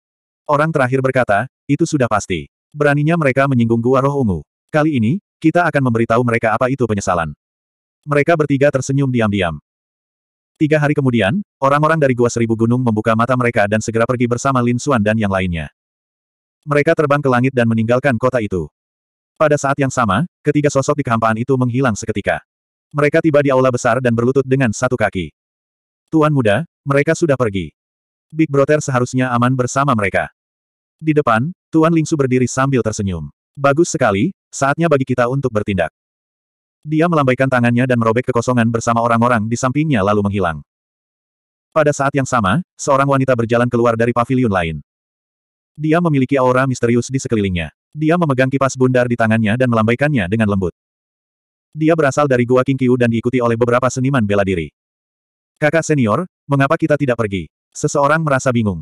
Orang terakhir berkata, itu sudah pasti. Beraninya mereka menyinggung gua roh ungu. Kali ini, kita akan memberitahu mereka apa itu penyesalan. Mereka bertiga tersenyum diam-diam. Tiga hari kemudian, orang-orang dari Gua Seribu Gunung membuka mata mereka dan segera pergi bersama Lin Xuan dan yang lainnya. Mereka terbang ke langit dan meninggalkan kota itu. Pada saat yang sama, ketiga sosok di kehampaan itu menghilang seketika. Mereka tiba di aula besar dan berlutut dengan satu kaki. Tuan muda, mereka sudah pergi. Big Brother seharusnya aman bersama mereka. Di depan, Tuan Lingsu berdiri sambil tersenyum. Bagus sekali, saatnya bagi kita untuk bertindak. Dia melambaikan tangannya dan merobek kekosongan bersama orang-orang di sampingnya lalu menghilang. Pada saat yang sama, seorang wanita berjalan keluar dari paviliun lain. Dia memiliki aura misterius di sekelilingnya. Dia memegang kipas bundar di tangannya dan melambaikannya dengan lembut. Dia berasal dari Gua Kingkiu dan diikuti oleh beberapa seniman bela diri. Kakak senior, mengapa kita tidak pergi? Seseorang merasa bingung.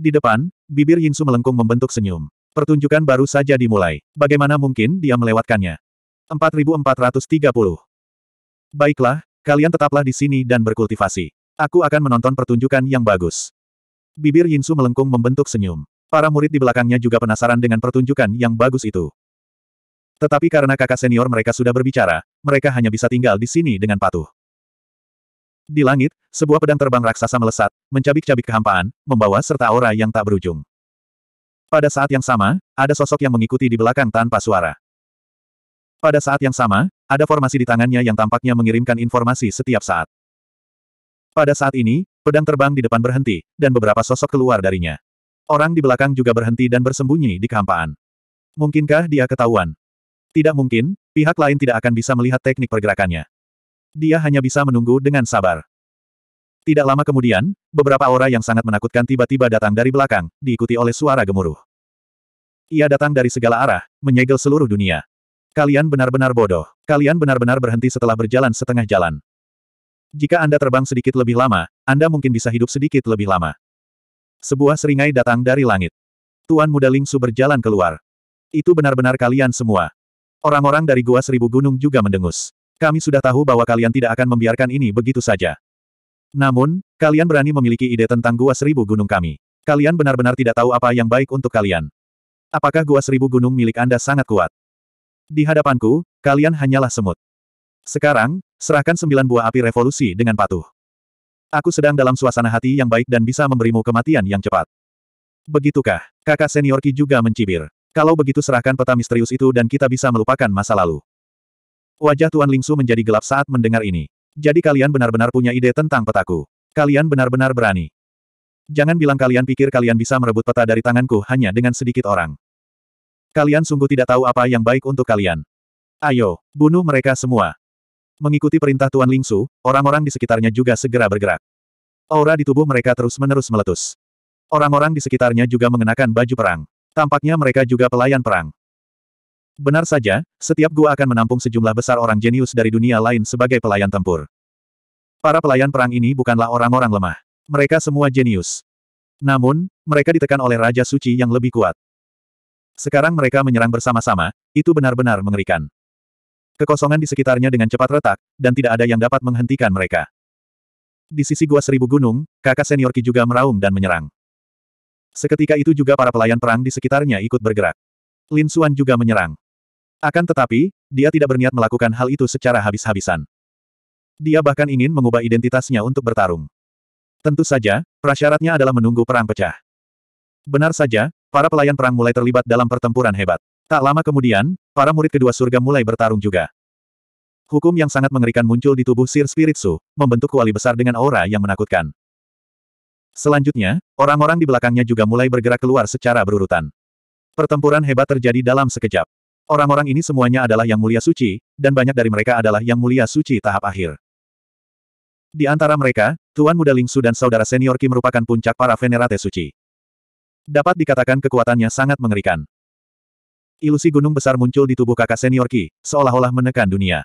Di depan, bibir Yinsu melengkung membentuk senyum. Pertunjukan baru saja dimulai. Bagaimana mungkin dia melewatkannya? 4430. Baiklah, kalian tetaplah di sini dan berkultivasi. Aku akan menonton pertunjukan yang bagus. Bibir Yinsu melengkung membentuk senyum. Para murid di belakangnya juga penasaran dengan pertunjukan yang bagus itu. Tetapi karena kakak senior mereka sudah berbicara, mereka hanya bisa tinggal di sini dengan patuh. Di langit, sebuah pedang terbang raksasa melesat, mencabik-cabik kehampaan, membawa serta aura yang tak berujung. Pada saat yang sama, ada sosok yang mengikuti di belakang tanpa suara. Pada saat yang sama, ada formasi di tangannya yang tampaknya mengirimkan informasi setiap saat. Pada saat ini, pedang terbang di depan berhenti, dan beberapa sosok keluar darinya. Orang di belakang juga berhenti dan bersembunyi di kehampaan. Mungkinkah dia ketahuan? Tidak mungkin, pihak lain tidak akan bisa melihat teknik pergerakannya. Dia hanya bisa menunggu dengan sabar. Tidak lama kemudian, beberapa aura yang sangat menakutkan tiba-tiba datang dari belakang, diikuti oleh suara gemuruh. Ia datang dari segala arah, menyegel seluruh dunia. Kalian benar-benar bodoh. Kalian benar-benar berhenti setelah berjalan setengah jalan. Jika Anda terbang sedikit lebih lama, Anda mungkin bisa hidup sedikit lebih lama. Sebuah seringai datang dari langit. Tuan Muda Lingsu berjalan keluar. Itu benar-benar kalian semua. Orang-orang dari Gua Seribu Gunung juga mendengus. Kami sudah tahu bahwa kalian tidak akan membiarkan ini begitu saja. Namun, kalian berani memiliki ide tentang Gua Seribu Gunung kami. Kalian benar-benar tidak tahu apa yang baik untuk kalian. Apakah Gua Seribu Gunung milik Anda sangat kuat? Di hadapanku, kalian hanyalah semut. Sekarang, serahkan sembilan buah api revolusi dengan patuh. Aku sedang dalam suasana hati yang baik dan bisa memberimu kematian yang cepat. Begitukah? Kakak senior Ki juga mencibir. Kalau begitu serahkan peta misterius itu dan kita bisa melupakan masa lalu. Wajah Tuan Lingsu menjadi gelap saat mendengar ini. Jadi kalian benar-benar punya ide tentang petaku. Kalian benar-benar berani. Jangan bilang kalian pikir kalian bisa merebut peta dari tanganku hanya dengan sedikit orang. Kalian sungguh tidak tahu apa yang baik untuk kalian. Ayo, bunuh mereka semua. Mengikuti perintah Tuan Lingsu, orang-orang di sekitarnya juga segera bergerak. Aura di tubuh mereka terus-menerus meletus. Orang-orang di sekitarnya juga mengenakan baju perang. Tampaknya mereka juga pelayan perang. Benar saja, setiap gua akan menampung sejumlah besar orang jenius dari dunia lain sebagai pelayan tempur. Para pelayan perang ini bukanlah orang-orang lemah. Mereka semua jenius. Namun, mereka ditekan oleh Raja Suci yang lebih kuat. Sekarang mereka menyerang bersama-sama, itu benar-benar mengerikan. Kekosongan di sekitarnya dengan cepat retak, dan tidak ada yang dapat menghentikan mereka. Di sisi gua seribu gunung, kakak senior Ki juga meraung dan menyerang. Seketika itu juga para pelayan perang di sekitarnya ikut bergerak. Lin Suan juga menyerang. Akan tetapi, dia tidak berniat melakukan hal itu secara habis-habisan. Dia bahkan ingin mengubah identitasnya untuk bertarung. Tentu saja, prasyaratnya adalah menunggu perang pecah. Benar saja, para pelayan perang mulai terlibat dalam pertempuran hebat. Tak lama kemudian, para murid kedua surga mulai bertarung juga. Hukum yang sangat mengerikan muncul di tubuh Sir Spirit Su, membentuk kuali besar dengan aura yang menakutkan. Selanjutnya, orang-orang di belakangnya juga mulai bergerak keluar secara berurutan. Pertempuran hebat terjadi dalam sekejap. Orang-orang ini semuanya adalah yang mulia suci, dan banyak dari mereka adalah yang mulia suci tahap akhir. Di antara mereka, Tuan Muda Lingsu dan Saudara Senior Ki merupakan puncak para venerate suci. Dapat dikatakan kekuatannya sangat mengerikan. Ilusi gunung besar muncul di tubuh kakak senior Ki, seolah-olah menekan dunia.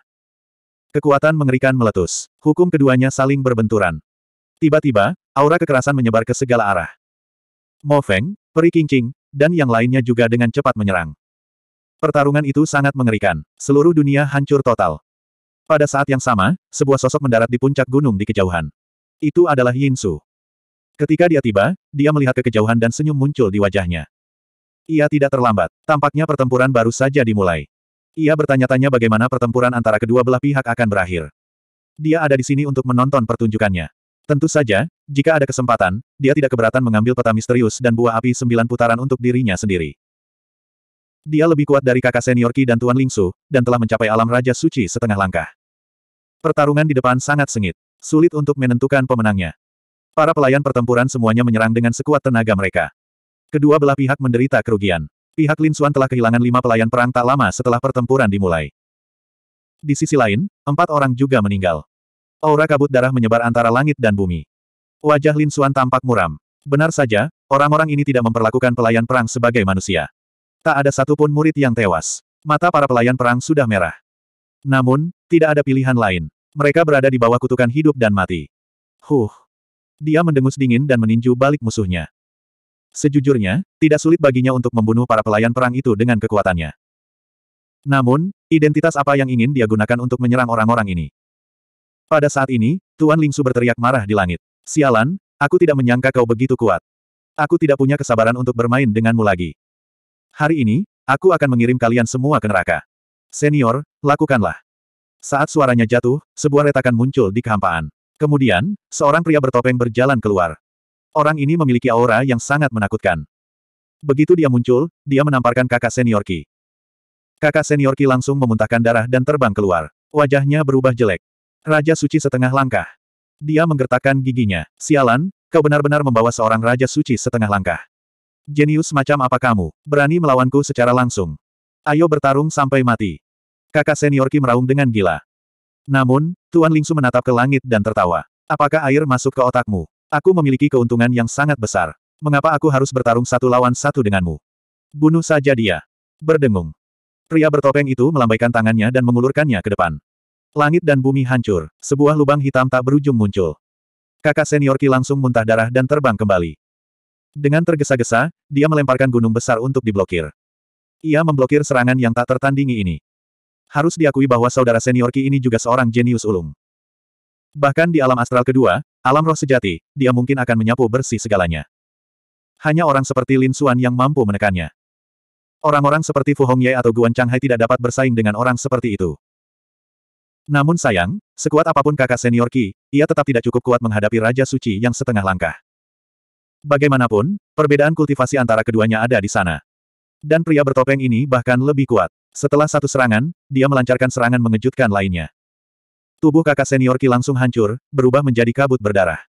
Kekuatan mengerikan meletus. Hukum keduanya saling berbenturan. Tiba-tiba, aura kekerasan menyebar ke segala arah. Mo Feng, Peri Qingqing, dan yang lainnya juga dengan cepat menyerang. Pertarungan itu sangat mengerikan. Seluruh dunia hancur total. Pada saat yang sama, sebuah sosok mendarat di puncak gunung di kejauhan. Itu adalah Yin Su. Ketika dia tiba, dia melihat kekejauhan dan senyum muncul di wajahnya. Ia tidak terlambat. Tampaknya pertempuran baru saja dimulai. Ia bertanya-tanya bagaimana pertempuran antara kedua belah pihak akan berakhir. Dia ada di sini untuk menonton pertunjukannya. Tentu saja, jika ada kesempatan, dia tidak keberatan mengambil peta misterius dan buah api sembilan putaran untuk dirinya sendiri. Dia lebih kuat dari kakak senior Ki dan Tuan Lingsu, dan telah mencapai alam Raja Suci setengah langkah. Pertarungan di depan sangat sengit. Sulit untuk menentukan pemenangnya. Para pelayan pertempuran semuanya menyerang dengan sekuat tenaga mereka. Kedua belah pihak menderita kerugian. Pihak Lin Suan telah kehilangan lima pelayan perang tak lama setelah pertempuran dimulai. Di sisi lain, empat orang juga meninggal. Aura kabut darah menyebar antara langit dan bumi. Wajah Lin Suan tampak muram. Benar saja, orang-orang ini tidak memperlakukan pelayan perang sebagai manusia. Tak ada satupun murid yang tewas. Mata para pelayan perang sudah merah. Namun, tidak ada pilihan lain. Mereka berada di bawah kutukan hidup dan mati. Huh. Dia mendengus dingin dan meninju balik musuhnya. Sejujurnya, tidak sulit baginya untuk membunuh para pelayan perang itu dengan kekuatannya. Namun, identitas apa yang ingin dia gunakan untuk menyerang orang-orang ini? Pada saat ini, Tuan Lingsu berteriak marah di langit. Sialan, aku tidak menyangka kau begitu kuat. Aku tidak punya kesabaran untuk bermain denganmu lagi. Hari ini, aku akan mengirim kalian semua ke neraka. Senior, lakukanlah. Saat suaranya jatuh, sebuah retakan muncul di kehampaan. Kemudian, seorang pria bertopeng berjalan keluar. Orang ini memiliki aura yang sangat menakutkan. Begitu dia muncul, dia menamparkan kakak senior Ki. Kakak senior Ki langsung memuntahkan darah dan terbang keluar. Wajahnya berubah jelek. Raja suci setengah langkah. Dia menggertakkan giginya. Sialan, kau benar-benar membawa seorang raja suci setengah langkah. Jenius macam apa kamu? Berani melawanku secara langsung. Ayo bertarung sampai mati. Kakak senior Kim meraung dengan gila. Namun, Tuan Lingsu menatap ke langit dan tertawa. Apakah air masuk ke otakmu? Aku memiliki keuntungan yang sangat besar. Mengapa aku harus bertarung satu lawan satu denganmu? Bunuh saja dia. Berdengung. Pria bertopeng itu melambaikan tangannya dan mengulurkannya ke depan. Langit dan bumi hancur, sebuah lubang hitam tak berujung muncul. Kakak senior Ki langsung muntah darah dan terbang kembali. Dengan tergesa-gesa, dia melemparkan gunung besar untuk diblokir. Ia memblokir serangan yang tak tertandingi ini. Harus diakui bahwa saudara senior Ki ini juga seorang jenius ulung. Bahkan di alam astral kedua, alam roh sejati, dia mungkin akan menyapu bersih segalanya. Hanya orang seperti Lin Xuan yang mampu menekannya. Orang-orang seperti Fu Hongye atau Guan Changhai tidak dapat bersaing dengan orang seperti itu. Namun sayang, sekuat apapun kakak senior Ki, ia tetap tidak cukup kuat menghadapi Raja Suci yang setengah langkah. Bagaimanapun, perbedaan kultivasi antara keduanya ada di sana. Dan pria bertopeng ini bahkan lebih kuat. Setelah satu serangan, dia melancarkan serangan mengejutkan lainnya. Tubuh kakak senior Ki langsung hancur, berubah menjadi kabut berdarah.